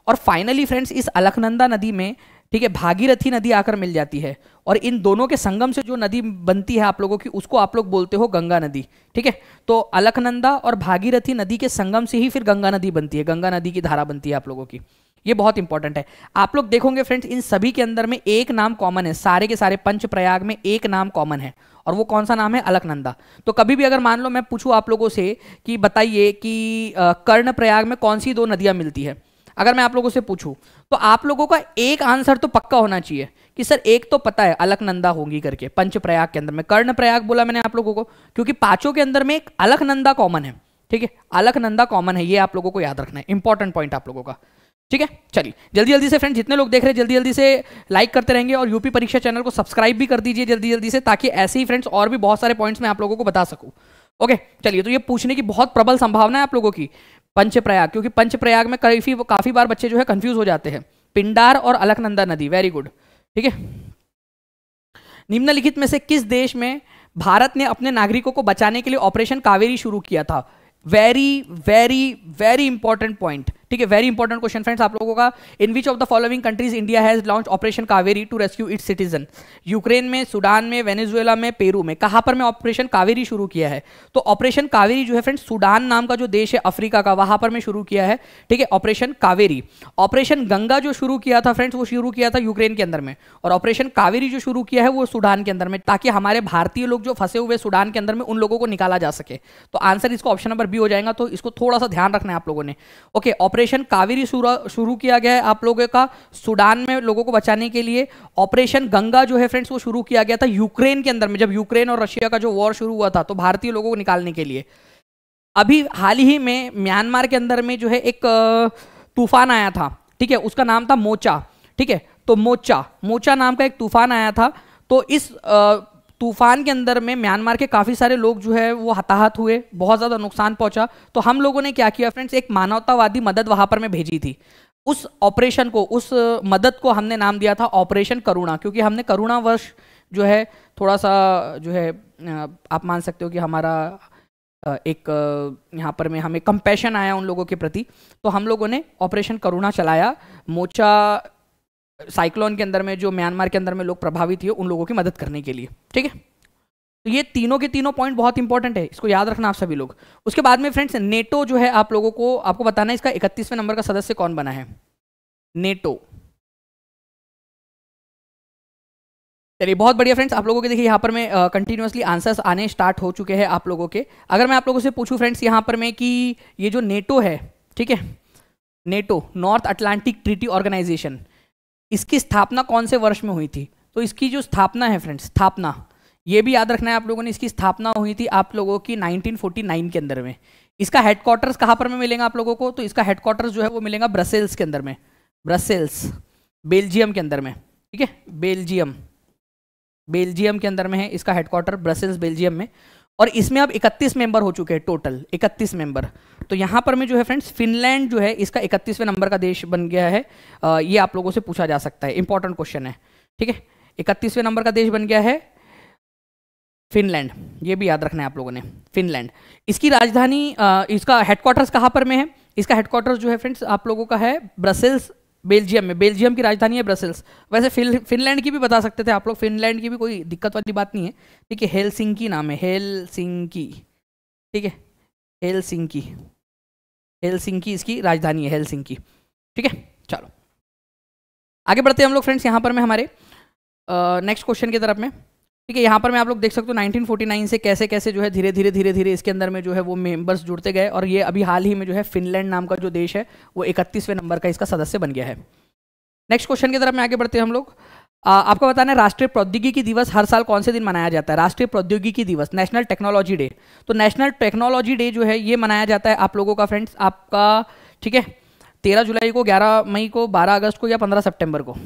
A: और फाइनली फ्रेंड्स इस अलखनंदा नदी में ठीक है भागीरथी नदी आकर मिल जाती है और इन दोनों के संगम से जो नदी बनती है आप लोगों की उसको आप लोग बोलते हो गंगा नदी ठीक है तो अलखनंदा और भागीरथी नदी के संगम से ही फिर गंगा नदी बनती है गंगा नदी की धारा बनती है आप लोगों की ये बहुत इंपॉर्टेंट है आप लोग देखोगे फ्रेंड्स इन सभी के अंदर में एक नाम कॉमन है सारे के सारे पंच प्रयाग में एक नाम कॉमन है और वो कौन सा नाम है अलकनंदा तो कभी भी अगर मान लो मैं पूछूं आप लोगों से कि बताइए कि कर्ण प्रयाग में कौन सी दो नदियां मिलती है अगर मैं आप लोगों से पूछूं तो आप लोगों का एक आंसर तो पक्का होना चाहिए कि सर एक तो पता है अलकनंदा होंगी करके पंच प्रयाग के अंदर में कर्ण प्रयाग बोला मैंने आप लोगों को क्योंकि पांचों के अंदर में एक अलकनंदा कॉमन है ठीक है अलकनंदा कॉमन है ये आप लोगों को याद रखना है इंपॉर्टेंट पॉइंट आप लोगों का ठीक है चलिए जल्दी जल्दी से फ्रेंड जितने लोग देख रहे हैं जल्दी जल्दी से लाइक करते रहेंगे और यूपी परीक्षा चैनल को सब्सक्राइब भी कर दीजिए जल्दी जल्दी से ताकि ऐसे ही फ्रेंड्स और भी बहुत सारे पॉइंट्स मैं आप लोगों को बता सकूँ ओके चलिए तो ये पूछने की बहुत प्रबल संभावना है आप लोगों की पंचप्रयाग क्योंकि पंचप्रयाग में काफी काफी बार बच्चे जो है कंफ्यूज हो जाते हैं पिंडार और अलकनंदा नदी वेरी गुड ठीक है निम्नलिखित में से किस देश में भारत ने अपने नागरिकों को बचाने के लिए ऑपरेशन कावेरी शुरू किया था very very very important point ठीक है वेरी इंपॉर्टेंट क्वेश्चन फ्रेंड्स आप लोगों का in which of the following countries India has launch operation Kaveri to rescue its citizen Ukraine में सुडान में वेनेजुएला में पेरू में कहां पर मैं ऑपरेशन कावेरी शुरू किया है तो ऑपरेशन कावेरी जो है फ्रेंड्स सुडान नाम का जो देश है अफ्रीका का वहां पर मैं शुरू किया है ठीक है ऑपरेशन कावेरी ऑपरेशन गंगा जो शुरू किया था फ्रेंड्स वो शुरू किया था यूक्रेन के अंदर में और ऑपरेशन कावेरी जो शुरू किया है वो सुडान के अंदर में ताकि हमारे भारतीय लोग जो फंसे हुए सुडान के अंदर में उन लोगों को निकाला जा सके तो आंसर इसको ऑप्शन नंबर बी हो जाएगा तो इसको थोड़ा सा ध्यान रखना है आप लोगों ने ओके okay, ऑपरेशन कावेरी शुरू किया गया है आप लोगों का सूडान में लोगों को बचाने के लिए ऑपरेशन गंगा जो है फ्रेंड्स वो शुरू किया गया था यूक्रेन के अंदर में जब यूक्रेन और रशिया का जो वॉर शुरू हुआ था तो भारतीय लोगों को निकालने के लिए अभी हाल ही में म्यांमार के अंदर में जो है एक तूफान आया था ठीक है उसका नाम था मोचा ठीक है तो मोचा मोचा नाम का एक तूफान आया था तो इस तूफान के अंदर में म्यांमार के काफ़ी सारे लोग जो है वो हताहत हुए बहुत ज़्यादा नुकसान पहुंचा तो हम लोगों ने क्या किया फ्रेंड्स एक मानवतावादी मदद वहाँ पर मैं भेजी थी उस ऑपरेशन को उस मदद को हमने नाम दिया था ऑपरेशन करुणा क्योंकि हमने करुणा वर्ष जो है थोड़ा सा जो है आप मान सकते हो कि हमारा एक यहाँ पर में हमें कंपेशन आया उन लोगों के प्रति तो हम लोगों ने ऑपरेशन करुणा चलाया मोचा साइक्लोन के अंदर में जो म्यांमार के अंदर में लोग प्रभावित हुए उन लोगों की मदद करने के लिए ठीक है तो ये तीनों के तीनों पॉइंट बहुत इंपॉर्टेंट है इसको याद रखना आप सभी लोग उसके बाद में फ्रेंड्स नेटो जो है
B: आप लोगों को आपको बताना है इसका इकतीसवें नंबर का सदस्य कौन बना है नेटो चलिए बहुत बढ़िया फ्रेंड्स आप लोगों के देखिए यहाँ पर मैं कंटिन्यूसली आंसर्स आने स्टार्ट हो चुके हैं आप लोगों के अगर मैं आप लोगों से पूछूं फ्रेंड्स यहाँ पर मैं कि ये
A: जो नेटो है ठीक है NATO North Atlantic Treaty Organization इसकी स्थापना कौन से वर्ष में हुई थी तो इसकी जो स्थापना है फ्रेंड्स स्थापना ये भी याद रखना है आप लोगों ने इसकी स्थापना हुई थी आप लोगों की 1949 के अंदर में इसका हेडक्वार्टर्स कहाँ पर में मिलेगा आप लोगों को तो इसका हेडक्वार्टर्स जो है वो मिलेगा ब्रसेल्स के अंदर में ब्रसेल्स बेल्जियम के अंदर में ठीक है बेल्जियम बेल्जियम के अंदर में है इसका हेडक्वार्टर ब्रसेल्स बेल्जियम में और इसमें अब 31 मेंबर हो चुके हैं टोटल 31 मेंबर तो यहां पर मैं जो है फ्रेंड्स फिनलैंड जो है इसका 31वें नंबर का देश बन गया है आ, ये आप लोगों से पूछा जा सकता है इंपॉर्टेंट क्वेश्चन है ठीक है इकतीसवें नंबर का देश बन गया है फिनलैंड ये भी याद रखना है आप लोगों ने फिनलैंड इसकी राजधानी आ, इसका हेडक्वार्टर्स कहाँ पर में है इसका हेडक्वार्टर्स जो है फ्रेंड्स आप लोगों का है ब्रसेल्स बेल्जियम में बेल्जियम की राजधानी है ब्रसल्स वैसे फिन फिनलैंड की भी बता सकते थे आप लोग फिनलैंड की भी कोई दिक्कत वाली बात नहीं है ठीक है
B: हेलसिंकी नाम है हेलसिंकी ठीक है हेलसिंकी हेलसिंकी इसकी राजधानी है हेलसिंकी ठीक है चलो आगे बढ़ते हैं हम लोग फ्रेंड्स यहाँ पर में हमारे नेक्स्ट क्वेश्चन की तरफ में ठीक है यहाँ पर मैं आप लोग देख सकते
A: हो 1949 से कैसे कैसे जो है धीरे धीरे धीरे धीरे इसके अंदर में जो है वो मेंबर्स जुड़ते गए और ये अभी हाल ही में जो है फिनलैंड नाम का जो देश है वो इकतीसवें नंबर का इसका सदस्य बन गया है नेक्स्ट क्वेश्चन की तरफ में आगे बढ़ते हैं हम लोग आपको बताना है राष्ट्रीय प्रौद्योगिकी दिवस हर साल कौन से दिन मनाया जाता है राष्ट्रीय प्रौद्योगिकी दिवस नेशनल टेक्नोलॉजी डे तो नेशनल टेक्नोलॉजी डे जो है ये मनाया जाता है आप लोगों का
B: फ्रेंड्स आपका ठीक है तेरह जुलाई को ग्यारह मई को बारह अगस्त को या पंद्रह सेप्टेम्बर को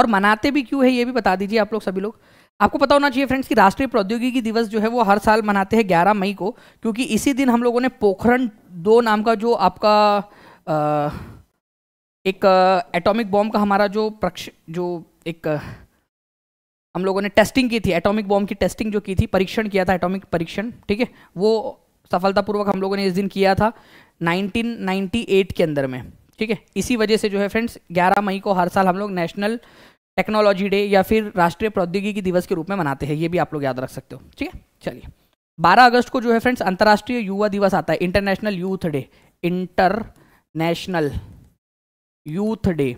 B: और मनाते भी क्यों है ये भी बता दीजिए आप लोग सभी लोग आपको पता होना चाहिए फ्रेंड्स कि राष्ट्रीय प्रौद्योगिकी दिवस जो है वो हर साल मनाते हैं 11 मई को क्योंकि इसी
A: दिन हम लोगों ने पोखरण दो नाम का जो आपका आ, एक एटॉमिक बॉम्ब का हमारा जो प्रक्ष जो एक हम लोगों ने टेस्टिंग की थी एटॉमिक बॉम्ब की टेस्टिंग जो की थी परीक्षण किया था एटॉमिक परीक्षण ठीक है वो सफलतापूर्वक हम लोगों ने इस दिन किया था 1998 के अंदर में ठीक है इसी वजह से जो है फ्रेंड्स 11 मई को हर साल हम लोग नेशनल टेक्नोलॉजी डे या फिर राष्ट्रीय प्रौद्योगिकी दिवस के रूप में मनाते हैं ये भी आप लोग याद रख सकते हो ठीक है चलिए 12 अगस्त को जो है फ्रेंड्स अंतर्राष्ट्रीय युवा दिवस आता है international youth day international youth day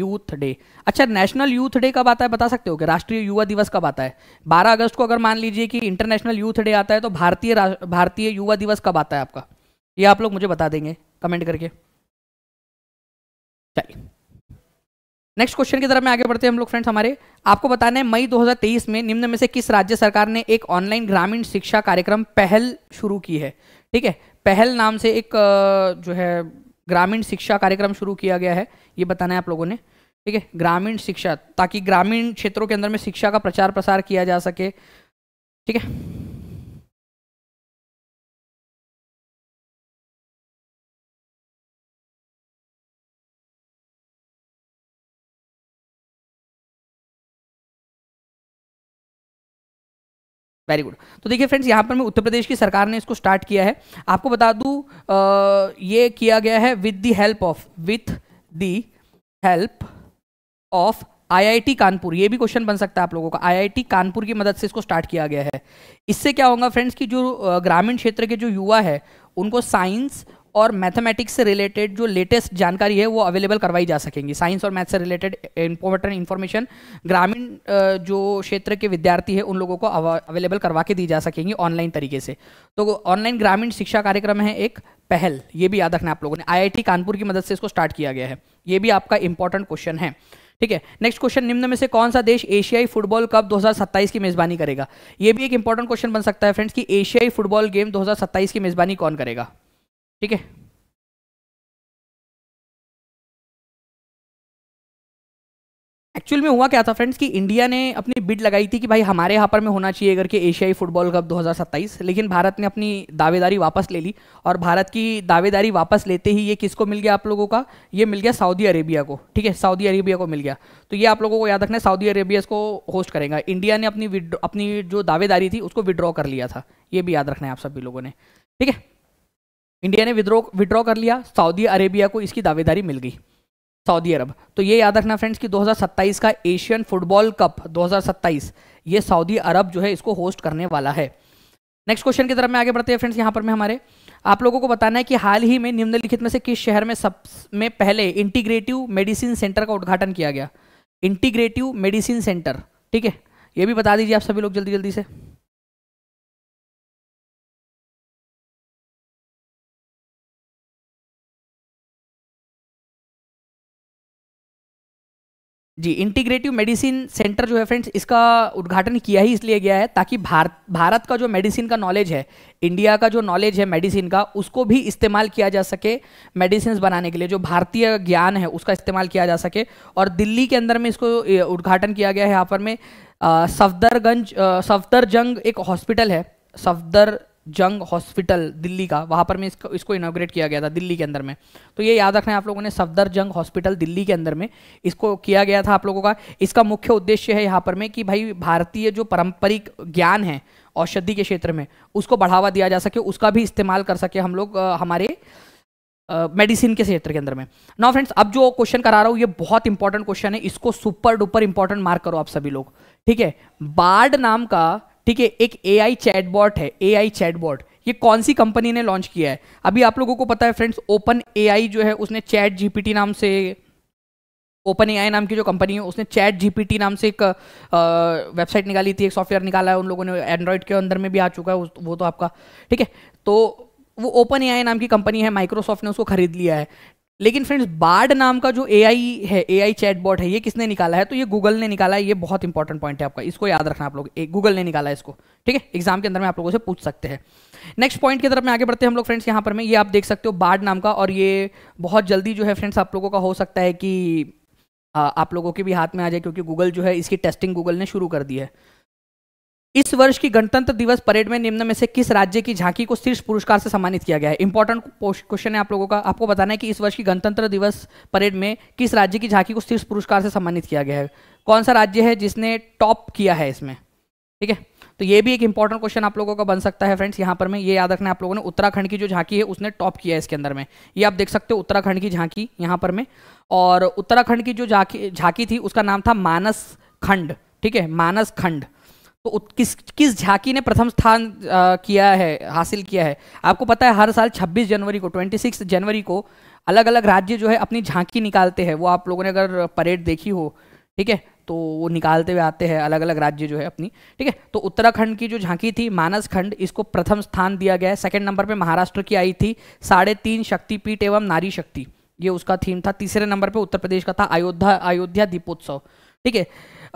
A: youth day अच्छा नेशनल यूथ डे कब आता है बता सकते हो कि राष्ट्रीय युवा दिवस कब आता है 12 अगस्त को अगर मान लीजिए कि इंटरनेशनल यूथ डे आता है तो भारतीय भारतीय युवा दिवस कब आता है आपका ये आप लोग मुझे बता देंगे कमेंट करके
B: चलिए नेक्स्ट क्वेश्चन की तरफ में आगे बढ़ते हैं हम लोग फ्रेंड्स हमारे आपको बताना है मई
A: 2023 में निम्न में से किस राज्य सरकार ने एक ऑनलाइन ग्रामीण शिक्षा कार्यक्रम पहल शुरू की है ठीक है पहल नाम से एक जो है ग्रामीण शिक्षा कार्यक्रम शुरू किया गया है ये बताना है आप लोगों ने ठीक है ग्रामीण शिक्षा ताकि ग्रामीण क्षेत्रों के अंदर में शिक्षा का प्रचार प्रसार किया जा सके ठीक है वेरी गुड तो देखिए फ्रेंड्स यहाँ पर मैं उत्तर प्रदेश की सरकार ने इसको स्टार्ट किया है आपको बता दूँ ये किया गया है with the help of with the help of IIT Kanpur ये भी क्वेश्चन बन सकता है आप लोगों का आईआईटी कानपुर की मदद से इसको स्टार्ट किया गया है इससे क्या होगा फ्रेंड्स कि जो ग्रामीण क्षेत्र के जो युवा है उनको साइंस और मैथमेटिक्स से रिलेटेड जो लेटेस्ट जानकारी है वो अवेलेबल करवाई जा सकेंगी साइंस और मैथ से रिलेटेड इंपॉर्टेंट इन्फॉर्मेशन ग्रामीण जो क्षेत्र के विद्यार्थी है उन लोगों को अवेलेबल करवा के दी जा सकेंगी ऑनलाइन तरीके से तो ऑनलाइन ग्रामीण शिक्षा कार्यक्रम है एक पहल ये भी याद रखना आप लोगों ने आई कानपुर की मदद से इसको स्टार्ट किया गया है ये भी आपका इंपॉर्टेंट क्वेश्चन है ठीक है नेक्स्ट क्वेश्चन निम्न में से कौन सा देश एशियाई फुटबॉल कप
B: 2027 की मेजबानी करेगा यह भी एक इंपॉर्टेंट क्वेश्चन बन सकता है फ्रेंड्स कि एशियाई फुटबॉल गेम 2027 की मेजबानी कौन करेगा ठीक है
A: एक्चुअल में हुआ क्या था फ्रेंड्स कि इंडिया ने अपनी बिड लगाई थी कि भाई हमारे यहाँ पर में होना चाहिए करके एशियाई फुटबॉल कप 2027 लेकिन भारत ने अपनी दावेदारी वापस ले ली और भारत की दावेदारी वापस लेते ही ये किसको मिल गया आप लोगों का ये मिल गया सऊदी अरेबिया को ठीक है सऊदी अरेबिया को मिल गया तो ये आप लोगों को याद रखना है सऊदी अरेबिया इसको होस्ट करेगा इंडिया ने अपनी अपनी जो दावेदारी थी उसको विड्रॉ कर लिया था ये भी याद रखना है आप सभी लोगों ने ठीक है इंडिया ने विद्रो विड्रॉ कर लिया सऊदी अरेबिया को इसकी दावेदारी मिल गई सऊदी अरब तो ये याद रखना फ्रेंड्स कि 2027 का एशियन फुटबॉल कप 2027 ये सऊदी अरब जो है इसको होस्ट करने वाला है नेक्स्ट क्वेश्चन की तरफ मैं आगे बढ़ते हैं फ्रेंड्स यहाँ पर मैं हमारे आप लोगों को बताना है कि हाल ही में निम्नलिखित में से किस शहर में सब में पहले इंटीग्रेटिव
B: मेडिसिन सेंटर का उद्घाटन किया गया इंटीग्रेटिव मेडिसिन सेंटर ठीक है ये भी बता दीजिए आप सभी लोग जल्दी जल्दी से
A: जी इंटीग्रेटिव मेडिसिन सेंटर जो है फ्रेंड्स इसका उद्घाटन किया ही इसलिए गया है ताकि भारत भारत का जो मेडिसिन का नॉलेज है इंडिया का जो नॉलेज है मेडिसिन का उसको भी इस्तेमाल किया जा सके मेडिसिन बनाने के लिए जो भारतीय ज्ञान है उसका इस्तेमाल किया जा सके और दिल्ली के अंदर में इसको उद्घाटन किया गया है यहाँ पर में सफदरगंज सफदरजंग एक हॉस्पिटल है सफदर जंग हॉस्पिटल दिल्ली का वहाँ पर मैं इसको इसको इनोग्रेट किया गया था दिल्ली के अंदर में तो ये याद रखना है आप लोगों ने सफदर जंग हॉस्पिटल दिल्ली के अंदर में इसको किया गया था आप लोगों का इसका मुख्य उद्देश्य है यहाँ पर में कि भाई भारतीय जो पारंपरिक ज्ञान है औषधि के क्षेत्र में उसको बढ़ावा दिया जा सके उसका भी इस्तेमाल कर सके हम लोग हमारे मेडिसिन के क्षेत्र के अंदर में नो फ्रेंड्स अब जो क्वेश्चन करा रहा हूँ ये बहुत इंपॉर्टेंट क्वेश्चन है इसको सुपर डुपर इंपॉर्टेंट मार्क करो आप सभी लोग ठीक है बाड नाम का ठीक है एक ए आई चैटबॉट है ए आई चैटबॉट ये कौन सी कंपनी ने लॉन्च किया है अभी आप लोगों को पता है फ्रेंड्स ओपन ए जो है उसने चैट जीपीटी नाम से ओपन ए नाम की जो कंपनी है उसने चैट जीपीटी नाम से एक वेबसाइट निकाली थी एक सॉफ्टवेयर निकाला है उन लोगों ने एंड्रॉयड के अंदर में भी आ चुका है वो तो आपका ठीक है तो वो ओपन ए नाम की कंपनी है माइक्रोसॉफ्ट ने उसको खरीद लिया है लेकिन फ्रेंड्स बार्ड नाम का जो एआई है एआई चैटबॉट है ये किसने निकाला है तो ये गूगल ने निकाला है ये बहुत इंपॉर्टेंट पॉइंट है आपका इसको याद रखना आप लोग गूगल ने निकाला है इसको ठीक है एग्जाम के अंदर में आप लोगों से पूछ सकते हैं नेक्स्ट पॉइंट की तरफ में आगे बढ़ते हैं हम लोग फ्रेंड्स यहाँ पर में ये आप देख सकते हो बार्ड नाम का और ये बहुत जल्दी जो है फ्रेंड्स आप लोगों का हो सकता है कि आप लोगों के भी हाथ में आ जाए क्योंकि गूगल जो है इसकी टेस्टिंग गूगल ने शुरू कर दी है इस वर्ष की गणतंत्र दिवस परेड में निम्न में से किस राज्य की झांकी को शीर्ष पुरस्कार से सम्मानित किया गया है इंपॉर्टेंट क्वेश्चन है आप लोगों का आपको बताना है कि इस वर्ष की गणतंत्र दिवस परेड में किस राज्य की झांकी को शीर्ष पुरस्कार से सम्मानित किया गया है कौन सा राज्य है जिसने टॉप किया है इसमें ठीक है तो ये भी एक इंपॉर्टेंट क्वेश्चन आप लोगों का बन सकता है फ्रेंड्स यहाँ पर मैं ये याद रखना है आप लोगों ने उत्तराखंड की जो झांकी है उसने टॉप किया है इसके अंदर में ये आप देख सकते हो उत्तराखंड की झांकी यहाँ पर में और उत्तराखंड की जो झांकी झांकी थी उसका नाम था मानस खंड ठीक है मानस खंड तो किस किस झांकी ने प्रथम स्थान किया है हासिल किया है आपको पता है हर साल 26 जनवरी को 26 जनवरी को अलग अलग राज्य जो है अपनी झांकी निकालते हैं वो आप लोगों ने अगर परेड देखी हो ठीक है तो वो निकालते हुए आते हैं अलग अलग राज्य जो है अपनी ठीक है तो उत्तराखंड की जो झांकी थी मानस खंड इसको प्रथम स्थान दिया गया है सेकेंड नंबर पर महाराष्ट्र की आई थी साढ़े तीन शक्तिपीठ एवं नारी शक्ति ये उसका थीम था तीसरे नंबर पर उत्तर प्रदेश का था अयोध्या अयोध्या दीपोत्सव ठीक है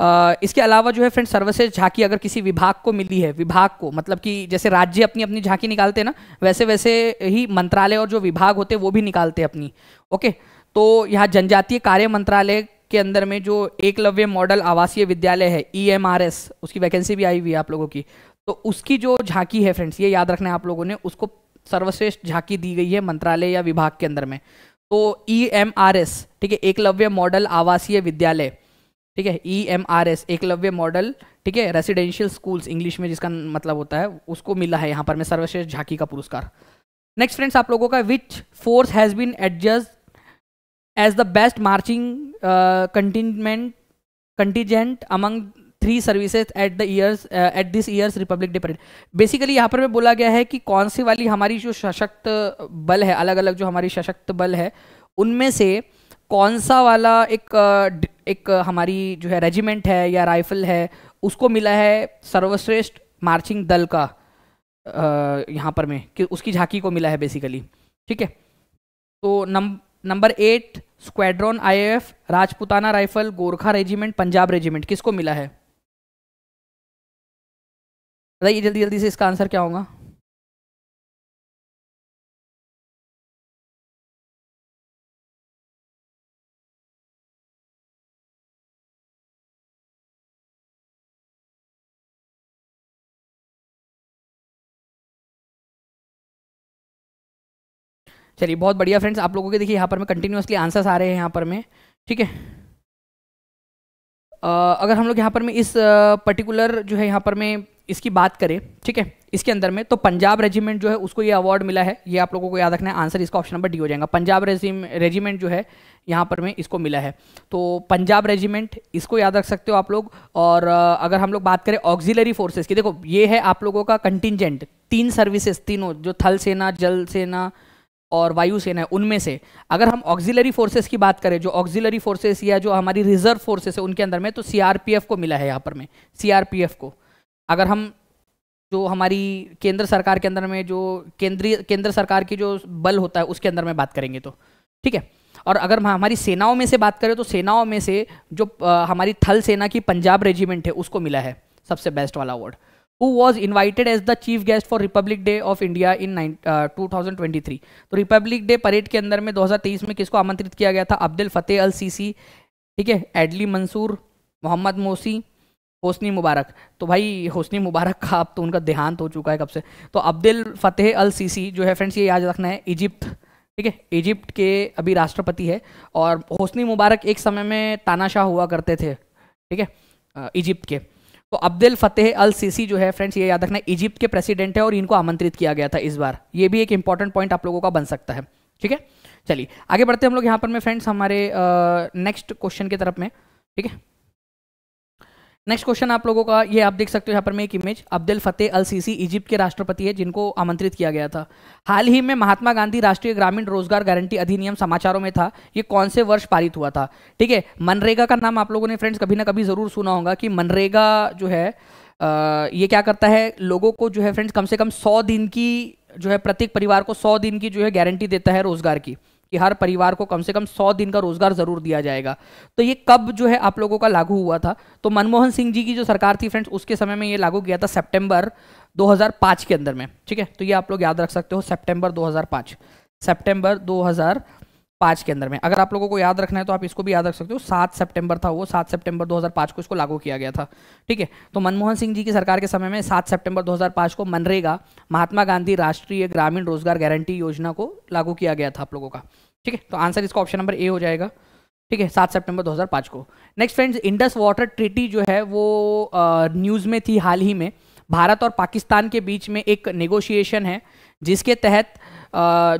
A: इसके अलावा जो है फ्रेंड सर्वश्रेष्ठ झांकी अगर किसी विभाग को मिली है विभाग को मतलब कि जैसे राज्य अपनी अपनी झांकी निकालते हैं ना वैसे वैसे ही मंत्रालय और जो विभाग होते हैं वो भी निकालते हैं अपनी ओके तो यहाँ जनजातीय कार्य मंत्रालय के अंदर में जो एकलव्य मॉडल आवासीय विद्यालय है ई e उसकी वैकेंसी भी आई हुई है आप लोगों की तो उसकी जो झांकी है फ्रेंड्स ये याद रखना है आप लोगों ने उसको सर्वश्रेष्ठ झांकी दी गई है मंत्रालय या विभाग के अंदर में तो ई एम आर एस ठीक है एकलव्य मॉडल आवासीय विद्यालय ठीक है E M R S Eklavya model ठीक है रेसिडेंशियल स्कूल्स इंग्लिश में जिसका मतलब होता है उसको मिला है यहाँ पर मैं सर्वश्रेष्ठ झांकी का पुरस्कार नेक्स्ट फ्रेंड्स आप लोगों का which force has been adjust as the best marching containment contingent among three services at the years at this years republic day parade basically यहाँ पर मैं बोला गया है कि कौन सी वाली हमारी जो सशक्त बल है अलग अलग जो हमारी सशक्त बल है उनमें से कौन सा वाला एक एक हमारी जो है रेजिमेंट है या राइफल है उसको मिला है सर्वश्रेष्ठ मार्चिंग दल का यहाँ पर में कि उसकी झांकी को मिला है बेसिकली ठीक है तो नम number eight squadron
B: IAF Rajputana rifle Gorkha regiment Punjab regiment किसको मिला है बताइए जल्दी जल्दी से इसका आंसर क्या होगा चलिए बहुत बढ़िया फ्रेंड्स आप लोगों के देखिए यहाँ पर मैं कंटिन्यूसली आंसर्स आ रहे हैं यहाँ पर में ठीक है अगर हम लोग यहाँ पर में इस पर्टिकुलर
A: जो है यहाँ पर मैं इसकी बात करें ठीक है इसके अंदर में तो पंजाब रेजिमेंट जो है उसको ये अवार्ड मिला है ये आप लोगों को याद रखना है आंसर इसका ऑप्शन नंबर डी हो जाएगा पंजाब रेजिमेंट जो है यहाँ पर में इसको मिला है तो पंजाब रेजिमेंट इसको याद रख सकते हो आप लोग और अगर हम लोग बात करें ऑक्जिलरी फोर्सेस की देखो ये है आप लोगों का कंटिजेंट तीन सर्विसेज तीनों जो थल सेना जल सेना और वायुसेना है उनमें से अगर हम ऑक्सिलरी फोर्सेस की बात करें जो ऑक्सिलरी फोर्सेस या जो हमारी रिजर्व फोर्सेस है उनके अंदर में तो सीआरपीएफ को मिला है यहाँ पर में सीआरपीएफ को अगर हम जो हमारी केंद्र सरकार के अंदर में जो केंद्रीय केंद्र सरकार की जो बल होता है उसके अंदर में बात करेंगे तो ठीक है और अगर हमारी सेनाओं में से बात करें तो सेनाओं में से जो हमारी थल सेना की पंजाब रेजिमेंट है उसको मिला है सबसे बेस्ट वाला award who was invited as the chief guest for Republic Day of India in two thousand twenty three तो रिपब्लिक डे परेड के अंदर में 2023 में किसको आमंत्रित किया गया था अब्दुल फतेह अल सीसी ठीक है एडली मंसूर मोहम्मद मोसी होसनी मुबारक तो भाई होसनी मुबारक का अब तो उनका देहांत हो चुका है कब से तो अब्दुल फतेह अल सीसी जो है फ्रेंड्स ये याद रखना है इजिप्ट ठीक है इजिप्ट के अभी राष्ट्रपति है और होसनी मुबारक एक समय में तानाशाह हुआ करते थे ठीक है इजिप्ट के तो अब्दुल फतेह अल सीसी जो है फ्रेंड्स ये याद रखना इजिप्ट के प्रेसिडेंट है और इनको आमंत्रित किया गया था इस बार ये भी एक इंपॉर्टेंट पॉइंट आप लोगों का बन सकता है ठीक है चलिए आगे बढ़ते हैं हम लोग यहाँ पर मैं फ्रेंड्स हमारे नेक्स्ट क्वेश्चन की तरफ में ठीक है नेक्स्ट क्वेश्चन आप लोगों का ये आप देख सकते हो यहाँ पर मैं एक image Abdel Fattah al Sisi Egypt के राष्ट्रपति है जिनको आमंत्रित किया गया था हाल ही में महात्मा गांधी राष्ट्रीय ग्रामीण रोजगार गारंटी अधिनियम समाचारों में था ये कौन से वर्ष पारित हुआ था ठीक है मनरेगा का नाम आप लोगों ने फ्रेंड्स कभी ना कभी जरूर सुना होगा कि मनरेगा जो है आ, ये क्या करता है लोगों को जो है फ्रेंड्स कम से कम सौ दिन की जो है प्रत्येक परिवार को सौ दिन की जो है गारंटी देता है रोजगार की कि हर परिवार को कम से कम सौ दिन का रोजगार जरूर दिया जाएगा तो ये कब जो है आप लोगों का लागू हुआ था तो मनमोहन सिंह जी की जो सरकार थी फ्रेंड्स उसके समय में ये लागू किया था सितंबर 2005 के अंदर में ठीक है तो ये आप लोग याद रख सकते हो सितंबर 2005 सितंबर पाँच के अंदर में अगर आप लोगों को याद रखना है तो आप इसको भी याद रख सकते हो सात सितंबर था वो सात सितंबर 2005 को इसको लागू किया गया था ठीक है तो मनमोहन सिंह जी की सरकार के समय में सात सितंबर 2005 को मनरेगा महात्मा गांधी राष्ट्रीय ग्रामीण रोजगार गारंटी योजना को लागू किया गया था आप लोगों का ठीक है तो आंसर इसका ऑप्शन नंबर ए हो जाएगा ठीक है सात सेप्टेम्बर दो को next friends Indus water treaty जो है वो न्यूज़ में थी हाल ही में भारत और पाकिस्तान के बीच में एक नेगोशिएशन है जिसके तहत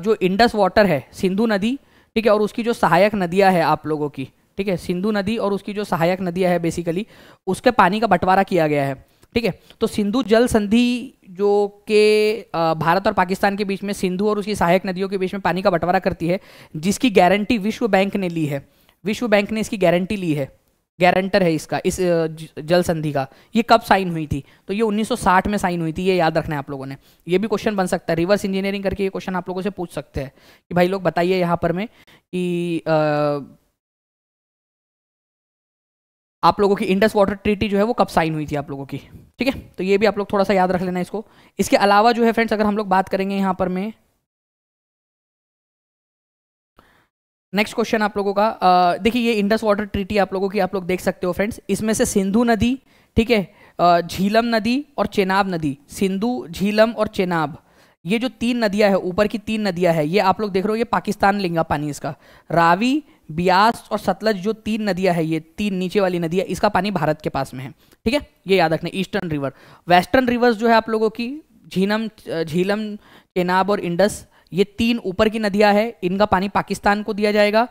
A: जो इंडस वाटर है सिंधु नदी ठीक है और उसकी जो सहायक नदियां है आप लोगों की ठीक है सिंधु नदी और उसकी जो सहायक नदियाँ है बेसिकली उसके पानी का बंटवारा किया गया है ठीक है तो सिंधु जल संधि जो के भारत और पाकिस्तान के बीच में सिंधु और उसकी सहायक नदियों के बीच में पानी का बंटवारा करती है जिसकी गारंटी विश्व बैंक ने ली है विश्व बैंक ने इसकी गारंटी ली है गारंटर है इसका इस जल संधि का ये कब साइन हुई थी तो ये 1960 में साइन हुई थी ये याद रखना है आप लोगों ने ये भी क्वेश्चन बन सकता है रिवर्स इंजीनियरिंग करके ये
B: क्वेश्चन आप लोगों से पूछ सकते हैं कि भाई लोग बताइए यहाँ पर में कि आप लोगों की इंडस वाटर ट्रीटी जो है वो कब साइन हुई थी आप लोगों की ठीक है तो ये भी आप लोग थोड़ा सा याद रख लेना इसको इसके अलावा जो है फ्रेंड्स अगर हम लोग बात करेंगे यहाँ पर में नेक्स्ट क्वेश्चन आप लोगों का देखिए ये इंडस वाटर ट्रीटी आप लोगों की आप लोग देख सकते हो फ्रेंड्स इसमें से सिंधु नदी ठीक है
A: झीलम नदी और चेनाब नदी सिंधु झीलम और चेनाब ये जो तीन नदियां है ऊपर की तीन नदियां है ये आप लोग देख रहे हो ये पाकिस्तान लेंगा पानी इसका रावी ब्यास और सतलज जो तीन नदियां है ये तीन नीचे वाली नदी है इसका पानी भारत के पास में है ठीक है ये याद रखना ईस्टर्न रिवर वेस्टर्न रिवर्स जो है आप लोगों की झीनम झीलम चेनाब और इंडस ये तीन ऊपर की नदियां है इनका पानी पाकिस्तान को दिया जाएगा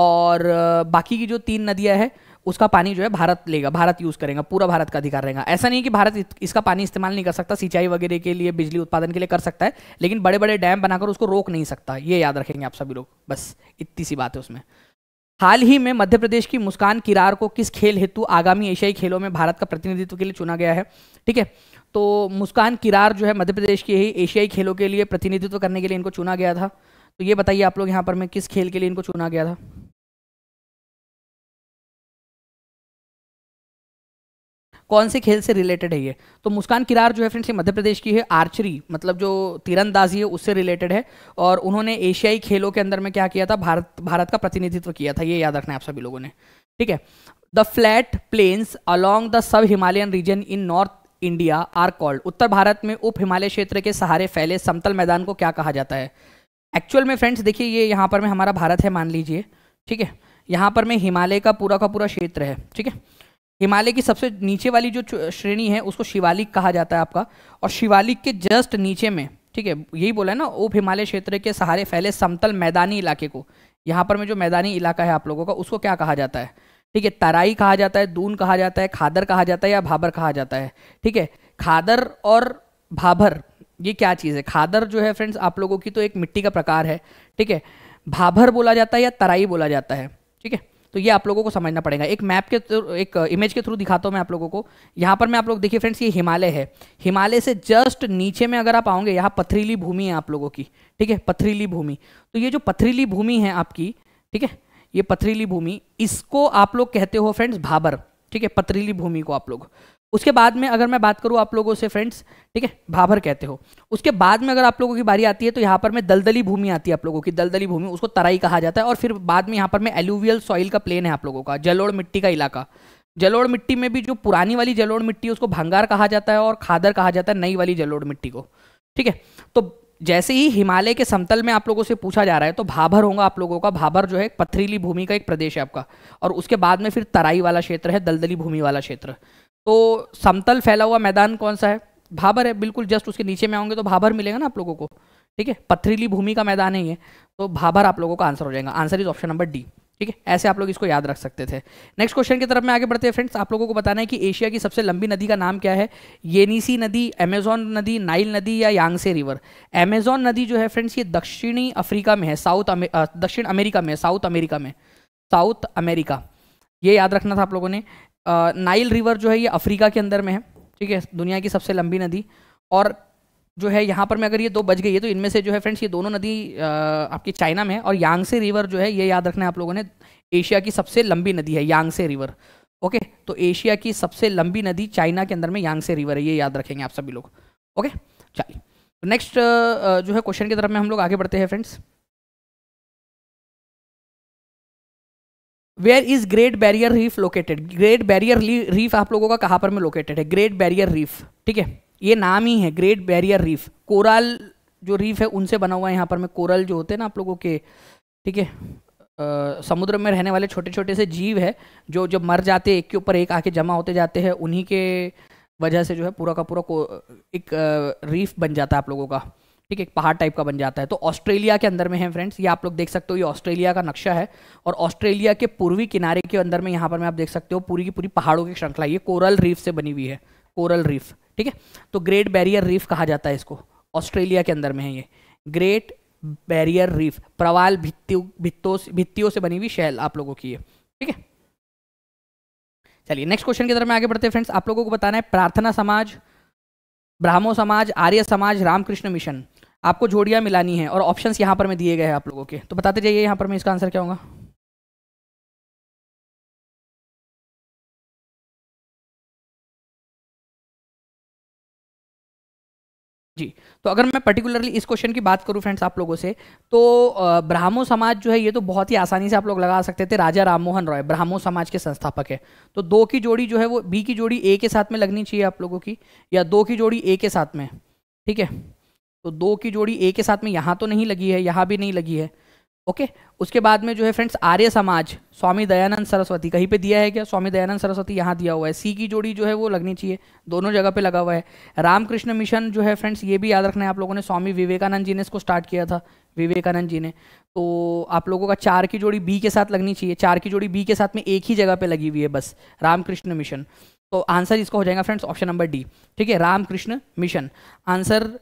A: और बाकी की जो तीन नदियां है उसका पानी जो है भारत लेगा भारत यूज करेगा पूरा भारत का अधिकार रहेगा ऐसा नहीं कि भारत इसका पानी इस्तेमाल नहीं कर सकता सिंचाई वगैरह के लिए बिजली उत्पादन के लिए कर सकता है लेकिन बड़े बड़े डैम बनाकर उसको रोक नहीं सकता ये याद रखेंगे आप सभी लोग बस इतनी सी बात है उसमें हाल ही में मध्य प्रदेश की मुस्कान किरार को किस खेल हेतु आगामी एशियाई खेलों में भारत का प्रतिनिधित्व के लिए चुना गया है ठीक है तो मुस्कान किरार जो है मध्य प्रदेश के ही एशियाई खेलों के लिए प्रतिनिधित्व करने के
B: लिए इनको चुना गया था तो ये बताइए आप लोग यहाँ पर मैं किस खेल के लिए इनको चुना गया था कौन से खेल से रिलेटेड है ये तो मुस्कान किरार जो है फ्रेंड्स ये मध्य प्रदेश की है आर्चरी मतलब जो तीरंदाजी है उससे रिलेटेड
A: है और उन्होंने एशियाई खेलों के अंदर में क्या किया था भारत भारत का प्रतिनिधित्व किया था ये याद रखना है आप सभी लोगों ने ठीक है the flat plains along the sub Himalayan region in North India are called Uttar Bharat में उप हिमालय क्षेत्र के सहारे फैले समतल मैदान को क्या कहा जाता है एक्चुअल में फ्रेंड्स देखिए ये यहाँ पर में हमारा भारत है मान लीजिए ठीक है यहाँ पर में हिमालय का पूरा का पूरा क्षेत्र है ठीक है हिमालय की सबसे नीचे वाली जो श्रेणी है उसको शिवालिक कहा जाता है आपका और शिवालिक के जस्ट नीचे में ठीक है यही बोला है ना उप हिमालय क्षेत्र के सहारे फैले समतल मैदानी इलाके को यहाँ पर में जो मैदानी इलाका है आप लोगों का उसको क्या कहा जाता है ठीक है तराई कहा जाता है दून कहा जाता है खादर कहा जाता है या भाबर कहा जाता है ठीक है खादर और भाभर ये क्या चीज़ है खादर जो है फ्रेंड्स आप लोगों की तो एक मिट्टी का प्रकार है ठीक है भाभर बोला जाता है या तराई बोला जाता है ठीक है तो ये आप लोगों को समझना पड़ेगा एक मैप के थ्रू एक इमेज uh, के थ्रू दिखाता हूँ मैं आप लोगों को यहाँ पर मैं आप लोग देखिए फ्रेंड्स ये हिमालय है हिमालय से जस्ट नीचे में अगर आप आओगे यहाँ पथरीली भूमि है आप लोगों की ठीक है पथरीली भूमि तो ये जो पथरीली भूमि है आपकी ठीक है ये पथरीली भूमि इसको आप लोग कहते हो फ्रेंड्स भाबर ठीक है पथरीली भूमि को आप लोग उसके बाद में अगर मैं बात करूँ आप लोगों से फ्रेंड्स ठीक है भाभर कहते हो उसके बाद में अगर आप लोगों की बारी आती है तो यहाँ पर मैं दलदली भूमि आती है आप लोगों की दलदली भूमि उसको तराई कहा जाता है और फिर बाद में यहाँ पर मैं एलुवियल सॉइल का प्लेन है आप लोगों का जलोड़ मिट्टी का इलाका जलोड़ मिट्टी में भी जो पुरानी वाली जलोड़ मिट्टी है उसको भंगार कहा जाता है और खादर कहा जाता है नई वाली जलोड़ मिट्टी को ठीक है तो जैसे ही हिमालय के समतल में आप लोगों से पूछा जा रहा है तो भाभर होगा आप लोगों का भाभर जो है पथरीली भूमि का एक प्रदेश है आपका और उसके बाद में फिर तराई वाला क्षेत्र है दलदली भूमि वाला क्षेत्र तो समतल फैला हुआ मैदान कौन सा है भाबर है बिल्कुल जस्ट उसके नीचे में आओगे तो भाबर मिलेगा ना आप लोगों को ठीक है पथरीली भूमि का मैदान है ये तो भाबर आप लोगों का आंसर हो जाएगा answer is option number D ठीक है ऐसे आप लोग इसको याद रख सकते थे नेक्स्ट क्वेश्चन की तरफ में आगे बढ़ते हैं फ्रेंड्स आप लोगों को बताना है कि एशिया की सबसे लंबी नदी का नाम क्या है येनीसी नदी अमेजॉन नदी नाइल नदी या यांगसे रिवर अमेजॉन नदी जो है फ्रेंड्स ये दक्षिणी अफ्रीका में है साउथ दक्षिण अमेरिका में साउथ अमेरिका में साउथ अमेरिका ये याद रखना था आप लोगों ने नाइल रिवर जो है ये अफ्रीका के अंदर में है ठीक है दुनिया की सबसे लंबी नदी और जो है यहाँ पर मैं अगर ये दो बज गई है तो इनमें से जो है फ्रेंड्स ये दोनों नदी आपकी चाइना में है और यांगसे रिवर जो है ये याद रखना है आप लोगों ने एशिया की सबसे लंबी नदी है यांगसे रिवर ओके तो एशिया की सबसे लंबी नदी चाइना के अंदर में यांगसे
B: रिवर है ये याद रखेंगे आप सभी लोग ओके चलिए नेक्स्ट तो जो है क्वेश्चन की तरफ में हम लोग आगे बढ़ते हैं friends where is Great Barrier Reef located Great Barrier Reef आप लोगों का कहाँ पर में लोकेटेड है ग्रेट बैरियर
A: रीफ ठीक है ये नाम ही है ग्रेट बैरियर रीफ कोरल जो रीफ है उनसे बना हुआ है यहाँ पर में कोरल जो होते हैं ना आप लोगों के ठीक है समुद्र में रहने वाले छोटे छोटे से जीव है जो जब मर जाते हैं एक के ऊपर एक आके जमा होते जाते हैं उन्हीं के वजह से जो है पूरा का पूरा एक रीफ बन जाता है आप लोगों का ठीक एक पहाड़ टाइप का बन जाता है तो ऑस्ट्रेलिया के अंदर में है फ्रेंड्स ये आप लोग देख सकते हो ये ऑस्ट्रेलिया का नक्शा है और ऑस्ट्रेलिया के पूर्वी किनारे के अंदर में यहाँ पर मैं आप देख सकते हो पूरी की पूरी पहाड़ों की श्रृंखला ये कोरल रीफ से बनी हुई है कोरल रीफ ठीक है तो ग्रेट बैरियर रीफ कहा जाता है इसको ऑस्ट्रेलिया के अंदर में है ये ग्रेट बैरियर रीफ प्रवाल भित्तियों भित्तियों से बनी हुई शैल आप लोगों की है ठीक है चलिए नेक्स्ट क्वेश्चन की तरफ में आगे बढ़ते हैं फ्रेंड्स आप लोगों को बताना है प्रार्थना समाज ब्राह्मो समाज आर्य समाज रामकृष्ण मिशन आपको जोड़ियाँ मिलानी है और ऑप्शन यहाँ पर मैं दिए गए हैं आप लोगों के तो बताते जाइए यहाँ पर मैं इसका आंसर क्या होगा जी तो अगर मैं पर्टिकुलरली इस क्वेश्चन की बात करूं फ्रेंड्स आप लोगों से तो ब्राह्मो समाज जो है ये तो बहुत ही आसानी से आप लोग लगा सकते थे राजा राममोहन रॉय ब्राह्मो समाज के संस्थापक है तो दो की जोड़ी जो है वो बी की जोड़ी ए के साथ में लगनी चाहिए आप लोगों की या दो की जोड़ी ए के साथ में ठीक है तो दो की जोड़ी ए के साथ में यहाँ तो नहीं लगी है यहाँ भी नहीं लगी है ओके उसके बाद में जो है फ्रेंड्स आर्य समाज स्वामी दयानंद सरस्वती कहीं पे दिया है क्या स्वामी दयानंद सरस्वती यहाँ दिया हुआ है सी की जोड़ी जो है वो लगनी चाहिए दोनों जगह पे लगा हुआ है रामकृष्ण मिशन जो है फ्रेंड्स ये भी याद रखना है आप लोगों ने स्वामी विवेकानंद जी ने इसको स्टार्ट किया था विवेकानंद जी ने तो आप लोगों का चार की जोड़ी बी के साथ लगनी चाहिए चार की जोड़ी बी के साथ में एक ही जगह पर लगी हुई है बस रामकृष्ण मिशन तो आंसर इसका हो जाएगा फ्रेंड्स ऑप्शन नंबर डी ठीक है Ramakrishna Mission answer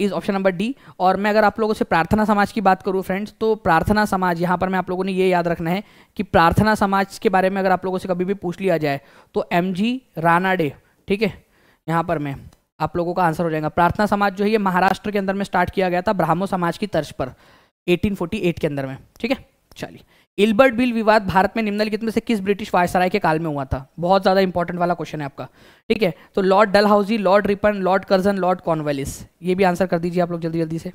A: is option number D और मैं अगर आप लोगों से प्रार्थना समाज की बात करूँ फ्रेंड्स तो प्रार्थना समाज यहाँ पर मैं आप लोगों ने ये याद रखना है कि प्रार्थना समाज के बारे में अगर आप लोगों से कभी भी पूछ लिया जाए तो एम जी रानाडे ठीक है यहाँ पर मैं आप लोगों का आंसर हो जाएगा प्रार्थना समाज जो है ये महाराष्ट्र के अंदर में स्टार्ट किया गया था ब्राह्मो समाज की तर्ज पर 1848 के अंदर में ठीक है चलिए इल्बर्ट बिल विवाद भारत में निम्नलिखित में से किस ब्रिटिश वायसराय के काल में हुआ था बहुत ज़्यादा इंपॉर्टेंट वाला क्वेश्चन है आपका ठीक है तो Lord Dalhousie Lord Ripon Lord Curzon Lord Cornwallis ये भी आंसर कर दीजिए आप लोग जल्दी जल्दी से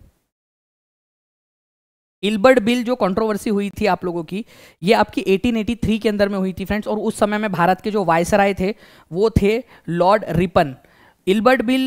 A: इल्बर्ट बिल जो कंट्रोवर्सी हुई थी आप लोगों की ये आपकी 1883 के अंदर में हुई थी फ्रेंड्स और उस समय में भारत के जो वायसराय थे वो थे लॉर्ड रिपन इल्बर्ट बिल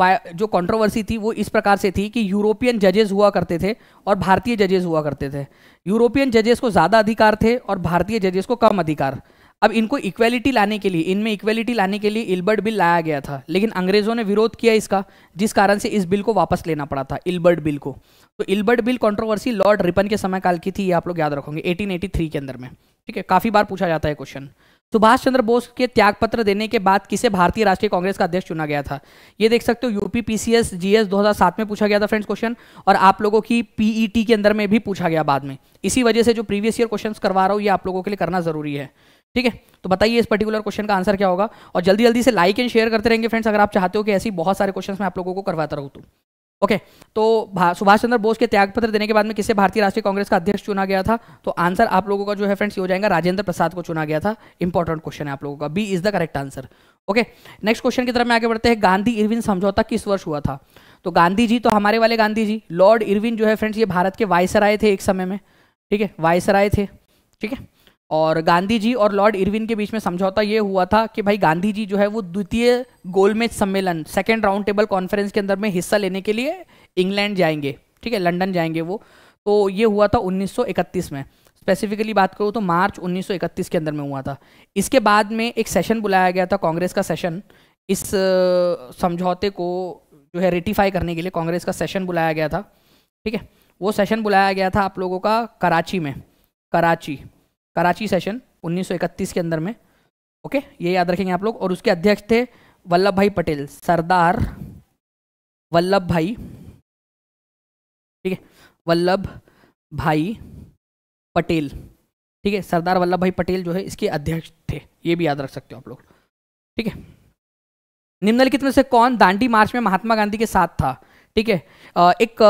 A: जो कंट्रोवर्सी थी वो इस प्रकार से थी कि यूरोपियन जजेस हुआ करते थे और भारतीय जजेस हुआ करते थे यूरोपियन जजेस को ज़्यादा अधिकार थे और भारतीय जजेस को कम अधिकार अब इनको इक्वेलिटी लाने के लिए इनमें इक्वेलिटी लाने के लिए इल्बर्ट बिल लाया गया था लेकिन अंग्रेज़ों ने विरोध किया इसका जिस कारण से इस बिल को वापस लेना पड़ा था इल्बर्ट बिल को तो Ilbert Bill controversy Lord Ripon के समय काल की थी ये आप लोग याद रखोगे 1883 के अंदर में ठीक है काफ़ी बार पूछा जाता है क्वेश्चन सुभाष चंद्र बोस के त्यागपत्र देने के बाद किसे भारतीय राष्ट्रीय कांग्रेस का अध्यक्ष चुना गया था ये देख सकते हो यूपी पीसीएस जीएस 2007 में पूछा गया था फ्रेंड्स क्वेश्चन और आप लोगों की पीईटी के अंदर में भी पूछा गया बाद में इसी वजह से जो प्रीवियस ईयर क्वेश्चन करवा रहा हूँ ये आप लोगों के लिए करना जरूरी है ठीक है तो बताइए इस पर्टिकुलर क्वेश्चन का आंसर क्या होगा और जल्दी जल्दी से लाइक एंड शेयर करते रहेंगे फ्रेंड्स अगर आप चाहते हो कि ऐसी बहुत सारे क्वेश्चन मैं आप लोगों को करवाता रहूँ तो ओके okay, तो सुभाष चंद्र बोस के त्यागपत्र देने के बाद में किसे भारतीय राष्ट्रीय कांग्रेस का अध्यक्ष चुना गया था तो आंसर आप लोगों का जो है फ्रेंड्स ये हो जाएगा राजेंद्र प्रसाद को चुना गया था इंपॉर्टेंट क्वेश्चन है आप लोगों का B is the correct answer okay next question की तरफ में आगे बढ़ते हैं गांधी इरविन समझौता किस वर्ष हुआ था तो गांधी जी तो हमारे वाले गांधी जी लॉर्ड इरविन जो है फ्रेंड्स ये भारत के वायसराय थे एक समय में ठीक है वायसराय थे ठीक है और गांधी जी और लॉर्ड इरविन के बीच में समझौता ये हुआ था कि भाई गांधी जी जो है वो द्वितीय गोलमेज सम्मेलन सेकेंड राउंड टेबल कॉन्फ्रेंस के अंदर में हिस्सा लेने के लिए इंग्लैंड जाएंगे ठीक है लंडन जाएंगे वो तो ये हुआ था 1931 में स्पेसिफिकली बात करूँ तो मार्च 1931 के अंदर में हुआ था इसके बाद में एक सेशन बुलाया गया था कांग्रेस का सेशन इस समझौते को जो है रेटिफाई करने के लिए कांग्रेस का सेशन बुलाया गया था ठीक है वो सेशन बुलाया गया था आप लोगों का कराची में कराची कराची सेशन
B: 1931 के अंदर में ओके ये याद रखेंगे आप लोग और उसके अध्यक्ष थे वल्लभ भाई पटेल सरदार वल्लभ भाई ठीक है वल्लभ भाई पटेल ठीक है सरदार वल्लभ भाई पटेल जो है इसके अध्यक्ष थे ये भी याद रख सकते हो आप लोग ठीक है निम्नलिखित
A: में से कौन दांडी मार्च में महात्मा गांधी के साथ था ठीक है एक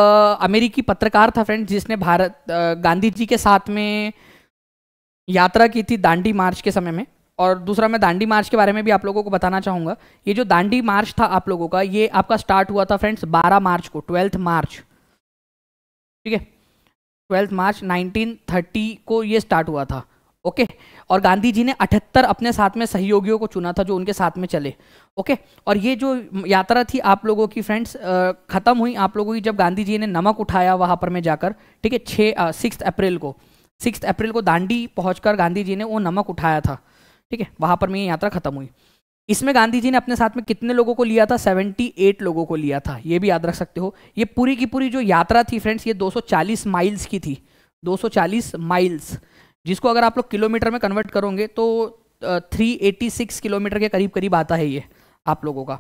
A: अमेरिकी पत्रकार था फ्रेंड जिसने भारत गांधी जी के साथ में यात्रा की थी दांडी मार्च के समय में और दूसरा मैं दांडी मार्च के बारे में भी आप लोगों को बताना चाहूंगा ये जो दांडी मार्च था आप लोगों का ये आपका स्टार्ट हुआ था फ्रेंड्स 12 मार्च को ट्वेल्थ मार्च ठीक है ट्वेल्थ मार्च 1930 को ये स्टार्ट हुआ था ओके और गांधी जी ने 78 अपने साथ में सहयोगियों को चुना था जो उनके साथ में चले ओके और ये जो यात्रा थी आप लोगों की फ्रेंड्स ख़त्म हुई आप लोगों की जब गांधी जी ने नमक उठाया वहाँ पर मैं जाकर ठीक है छः सिक्स अप्रैल को सिक्स अप्रैल को दांडी पहुंचकर गांधी जी ने वो नमक उठाया था ठीक है वहाँ पर मेरी यात्रा खत्म हुई इसमें गांधी जी ने अपने साथ में कितने लोगों को लिया था 78 लोगों को लिया था ये भी याद रख सकते हो ये पूरी की पूरी जो यात्रा थी फ्रेंड्स ये 240 माइल्स की थी 240 माइल्स जिसको अगर आप लोग किलोमीटर में कन्वर्ट करोगे तो 386 किलोमीटर के करीब करीब आता है ये आप लोगों का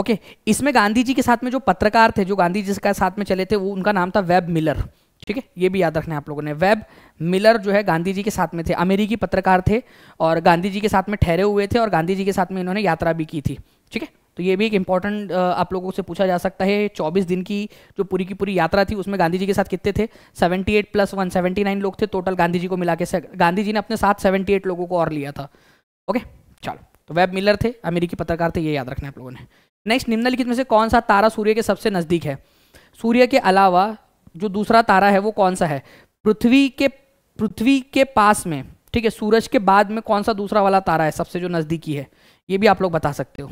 A: ओके इसमें गांधी जी के साथ में जो पत्रकार थे जो गांधी जी के साथ में चले थे वो उनका नाम था वेब मिलर ठीक है ये भी याद रखना है आप लोगों ने वेब मिलर जो है गांधी जी के साथ में थे अमेरिकी पत्रकार थे और गांधी जी के साथ में ठहरे हुए थे और गांधी जी के साथ में इन्होंने यात्रा भी की थी ठीक है तो ये भी एक इंपॉर्टेंट आप लोगों से पूछा जा सकता है 24 दिन की जो पूरी की पूरी यात्रा थी उसमें गांधी जी के साथ कितने थे 78 प्लस वन नाइन लोग थे टोटल गांधी जी को मिला के गांधी जी ने अपने साथ 78 लोगों को और लिया था ओके चलो तो वेब मिलर थे अमेरिकी पत्रकार थे ये याद रखना आप लोगों ने नेक्स्ट निम्नलिखित में से कौन सा तारा सूर्य के सबसे नज़दीक है सूर्य के अलावा जो दूसरा तारा है वो कौन सा है पृथ्वी के पृथ्वी के पास में ठीक है सूरज के बाद में कौन सा दूसरा वाला तारा है सबसे जो नज़दीकी है ये भी आप लोग बता सकते हो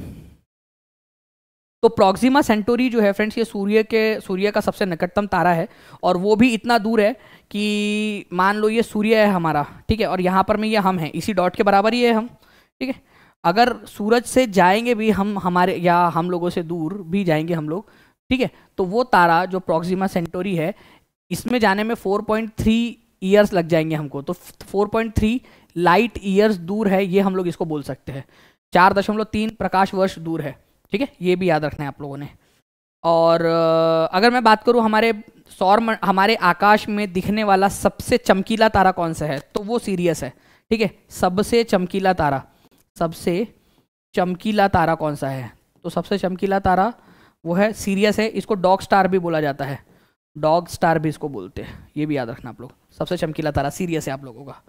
A: तो प्रॉक्सिमा सेंटोरी जो है फ्रेंड्स ये सूर्य के सूर्य का सबसे निकटतम तारा है और वो भी इतना दूर है कि मान लो ये सूर्य है हमारा ठीक है और यहाँ पर में ये हम हैं इसी डॉट के बराबर ही है हम ठीक है अगर सूरज से जाएंगे भी हम हमारे या हम लोगों से दूर भी जाएंगे हम लोग ठीक है तो वो तारा जो प्रॉक्सिमा सेंटोरी है इसमें जाने में 4.3 ईयर्स लग जाएंगे हमको तो 4.3 लाइट ईयर्स दूर है ये हम लोग इसको बोल सकते हैं चार दशमलव तीन प्रकाश वर्ष दूर है ठीक है ये भी याद रखना है आप लोगों ने और अगर मैं बात करूँ हमारे सौर हमारे आकाश में दिखने वाला सबसे चमकीला तारा कौन सा है तो वो सीरियस है ठीक है सबसे चमकीला तारा सबसे चमकीला तारा कौन सा है तो सबसे चमकीला तारा वो है सीरियस है इसको डॉग स्टार भी बोला जाता है डॉग स्टार भी इसको बोलते हैं ये भी याद रखना आप लोग सबसे चमकीला तारा सीरियस है आप लोगों का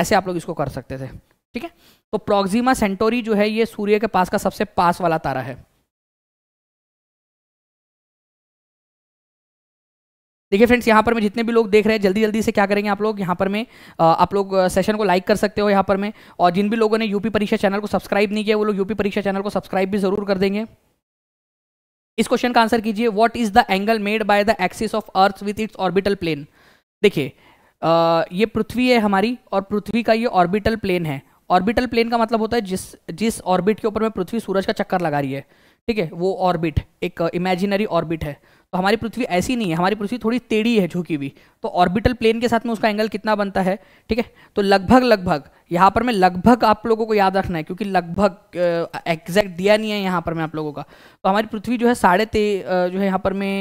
A: ऐसे आप लोग इसको कर सकते
B: थे ठीक है तो प्रोक्सिमा सेंटोरी जो है ये सूर्य के पास का सबसे पास वाला तारा है देखिए फ्रेंड्स यहाँ पर मैं जितने भी लोग देख रहे हैं जल्दी जल्दी से क्या करेंगे आप लोग यहाँ पर मैं आप लोग सेशन को लाइक कर सकते हो यहाँ
A: पर मैं और जिन भी लोगों ने यूपी परीक्षा चैनल को सब्सक्राइब नहीं किया वो लोग यूपी परीक्षा चैनल को सब्सक्राइब भी ज़रूर कर देंगे इस क्वेश्चन का आंसर कीजिए what is the angle made by the axis of earth with its orbital plane देखिए ये पृथ्वी है हमारी और पृथ्वी का ये ऑर्बिटल प्लेन है ऑर्बिटल प्लेन का मतलब होता है जिस जिस ऑर्बिट के ऊपर में पृथ्वी सूरज का चक्कर लगा रही है ठीक है वो ऑर्बिट एक इमेजिनरी ऑर्बिट है तो हमारी पृथ्वी ऐसी नहीं है हमारी पृथ्वी थोड़ी टेढ़ी है झुकी हुई तो ऑर्बिटल प्लेन के साथ में उसका एंगल कितना बनता है ठीक है तो लगभग लगभग यहाँ पर मैं लगभग आप लोगों को याद रखना है क्योंकि लगभग एग्जैक्ट दिया नहीं है यहाँ पर मैं आप लोगों का तो हमारी पृथ्वी जो है साढ़े ते जो है यहाँ पर मैं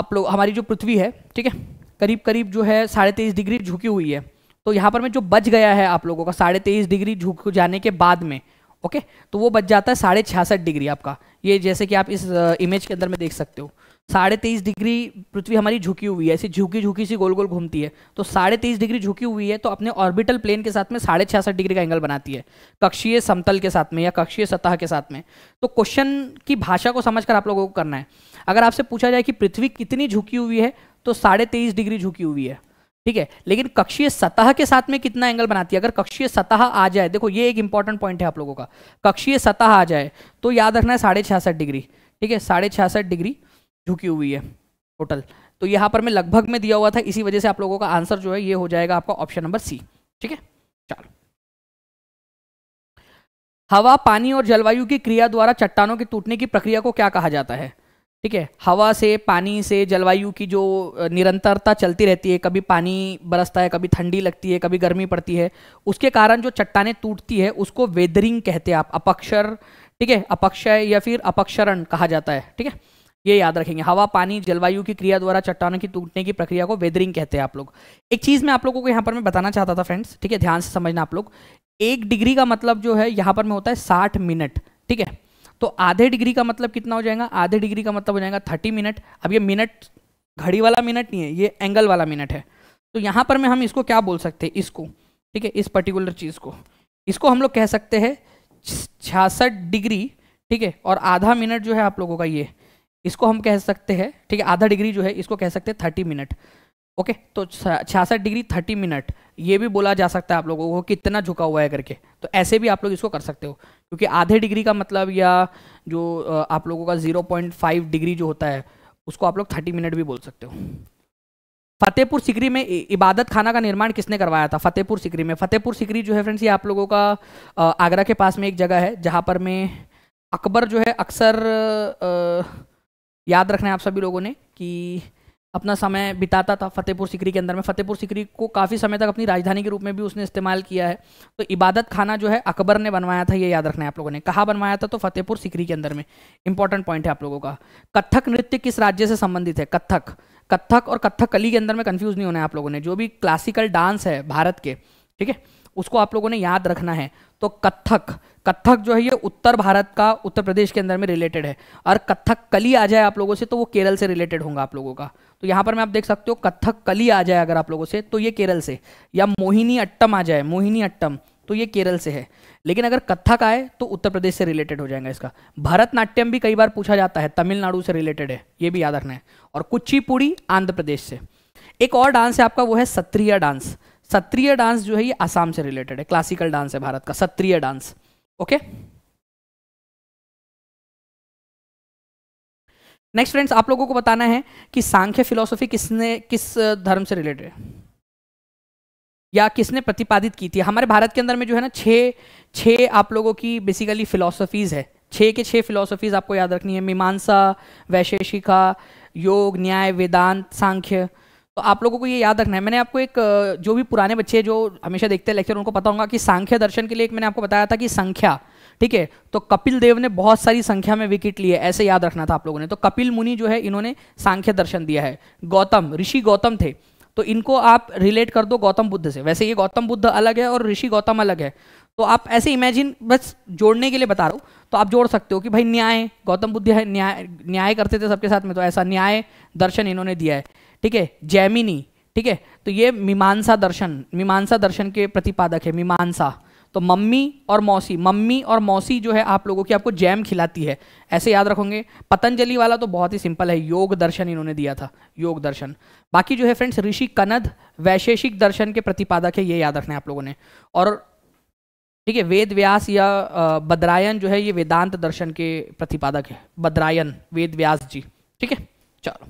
A: आप लोग हमारी जो पृथ्वी है ठीक है करीब करीब जो है साढ़े तेईस डिग्री झुकी हुई है तो यहाँ पर मैं जो बच गया है आप लोगों का साढ़े तेईस डिग्री झुक जाने के बाद में ओके तो वो बच जाता है साढ़े छियासठ डिग्री आपका ये जैसे कि आप इस इमेज के अंदर में देख सकते हो साढ़े तेईस डिग्री पृथ्वी हमारी झुकी हुई है ऐसी झुकी झुकी सी गोल गोल घूमती है तो साढ़े तेईस डिग्री झुकी हुई है तो अपने ऑर्बिटल प्लेन के साथ में साढ़े छियासठ डिग्री का एंगल बनाती है कक्षीय समतल के साथ में या कक्षीय सतह के साथ में तो क्वेश्चन की भाषा को समझकर आप लोगों को करना है अगर आपसे पूछा जाए कि पृथ्वी कितनी झुकी हुई है तो साढ़े तेईस डिग्री झुकी हुई है ठीक है लेकिन कक्षीय सतह के साथ में कितना एंगल बनाती है अगर कक्षीय सतह आ जाए देखो ये एक इंपॉर्टेंट पॉइंट है आप लोगों का कक्षीय सतह आ जाए तो याद रखना है साढ़े छियासठ डिग्री ठीक है साढ़े छियासठ डिग्री झुकी हुई है टोटल तो यहां पर मैं लगभग में दिया हुआ था इसी वजह से आप लोगों का आंसर जो है ये हो जाएगा आपका ऑप्शन नंबर सी ठीक है चलो हवा पानी और जलवायु की क्रिया द्वारा चट्टानों के टूटने की प्रक्रिया को क्या कहा जाता है ठीक है हवा से पानी से जलवायु की जो निरंतरता चलती रहती है कभी पानी बरसता है कभी ठंडी लगती है कभी गर्मी पड़ती है उसके कारण जो चट्टाने टूटती है उसको वेदरिंग कहते हैं आप अपक्षर ठीक है अपक्षय या फिर अपक्षरण कहा जाता है ठीक है ये याद रखेंगे हवा पानी जलवायु की क्रिया द्वारा चट्टानों की टूटने की प्रक्रिया को वेदरिंग कहते हैं आप लोग एक चीज़ मैं आप लोगों को यहाँ पर मैं बताना चाहता था फ्रेंड्स ठीक है ध्यान से समझना आप लोग एक डिग्री का मतलब जो है यहाँ पर में होता है साठ मिनट ठीक है तो आधे डिग्री का मतलब कितना हो जाएगा आधे डिग्री का मतलब हो जाएगा थर्टी मिनट अब ये मिनट घड़ी वाला मिनट नहीं है ये एंगल वाला मिनट है तो यहाँ पर मैं हम इसको क्या बोल सकते हैं इसको ठीक है इस पर्टिकुलर चीज़ को इसको हम लोग कह सकते हैं छियासठ डिग्री ठीक है और आधा मिनट जो है आप लोगों का ये इसको हम कह सकते हैं ठीक है आधा डिग्री जो है इसको कह सकते हैं थर्टी मिनट ओके तो छियासठ डिग्री थर्टी मिनट ये भी बोला जा सकता है आप लोगों को कितना झुका हुआ है करके तो ऐसे भी आप लोग इसको कर सकते हो क्योंकि आधे डिग्री का मतलब या जो आप लोगों का 0.5 डिग्री जो होता है उसको आप लोग 30 मिनट भी बोल सकते हो फतेहपुर सिकरी में इबादत खाना का निर्माण किसने करवाया था फतेहपुर सिकरी में फतेहपुर सिकरी जो है फ्रेंड्स ये आप लोगों का आगरा के पास में एक जगह है जहाँ पर मैं अकबर जो है अक्सर याद रखना है आप सभी लोगों ने कि अपना समय बिताता था फतेहपुर सिकरी के अंदर में फतेहपुर सिकरी को काफ़ी समय तक अपनी राजधानी के रूप में भी उसने इस्तेमाल किया है तो इबादत खाना जो है अकबर ने बनवाया था ये याद रखना है आप लोगों ने कहा बनवाया था तो फतेहपुर सिकरी के अंदर में इंपॉर्टेंट पॉइंट है आप लोगों का कत्थक नृत्य किस राज्य से संबंधित है कत्थक कत्थक और कली के अंदर में कन्फ्यूज़ नहीं होना है आप लोगों ने जो भी क्लासिकल डांस है भारत के ठीक है उसको आप लोगों ने याद रखना है तो कत्थक कत्थक जो है ये उत्तर भारत का उत्तर प्रदेश के अंदर में रिलेटेड है और कत्थक कली आ जाए आप लोगों से तो वो केरल से रिलेटेड होगा आप लोगों का तो यहां पर मैं आप देख सकते हो कथक कली आ जाए अगर आप लोगों से तो ये केरल से या मोहिनी अट्टम आ जाए मोहिनी अट्टम तो ये केरल से है लेकिन अगर कथक आए तो उत्तर प्रदेश से रिलेटेड हो जाएगा इसका भरतनाट्यम भी कई बार पूछा जाता है तमिलनाडु से रिलेटेड है ये भी याद रखना है और कुचिपुड़ी आंध्र प्रदेश से एक और डांस है आपका वो है सत्रिय डांस सत्रिय डांस जो है ये आसाम से रिलेटेड
B: है क्लासिकल डांस है भारत का Sattriya dance okay next friends आप लोगों को बताना है कि सांख्य फिलोसफी किसने किस धर्म से रिलेटेड है या किसने प्रतिपादित की थी हमारे
A: भारत के अंदर में जो है ना छः छः आप लोगों की बेसिकली फिलोसफीज़ है छः के छः फिलोसफीज़ आपको याद रखनी है मीमांसा वैशेषिका योग न्याय वेदांत सांख्य तो आप लोगों को ये याद रखना है मैंने आपको एक जो भी पुराने बच्चे जो हमेशा देखते हैं लेक्चर उनको पता होगा कि सांख्य दर्शन के लिए एक मैंने आपको बताया था कि संख्या ठीक है तो कपिल देव ने बहुत सारी संख्या में विकेट लिए ऐसे याद रखना था आप लोगों ने तो कपिल मुनि जो है इन्होंने सांख्य दर्शन दिया है गौतम ऋषि गौतम थे तो इनको आप रिलेट कर दो गौतम बुद्ध से वैसे ये गौतम बुद्ध अलग है और ऋषि गौतम अलग है तो आप ऐसे इमेजिन बस जोड़ने के लिए बता रहा हूँ तो आप जोड़ सकते हो कि भाई न्याय गौतम बुद्ध है न्याय न्याय करते थे सबके साथ में तो ऐसा न्याय दर्शन इन्होंने दिया है ठीक है जैमिनी ठीक है तो ये मीमांसा दर्शन मीमांसा दर्शन के प्रतिपादक है मीमांसा तो मम्मी और मौसी मम्मी और मौसी जो है आप लोगों की आपको जैम खिलाती है ऐसे याद रखोगे पतंजलि वाला तो बहुत ही सिंपल है योग दर्शन इन्होंने दिया था योग दर्शन बाकी जो है फ्रेंड्स ऋषि कनद वैशेषिक दर्शन के प्रतिपादक है ये याद रखना है आप लोगों ने और ठीक है वेद व्यास या बद्रायन जो है ये वेदांत दर्शन के प्रतिपादक है बद्रायन वेद व्यास जी ठीक है चलो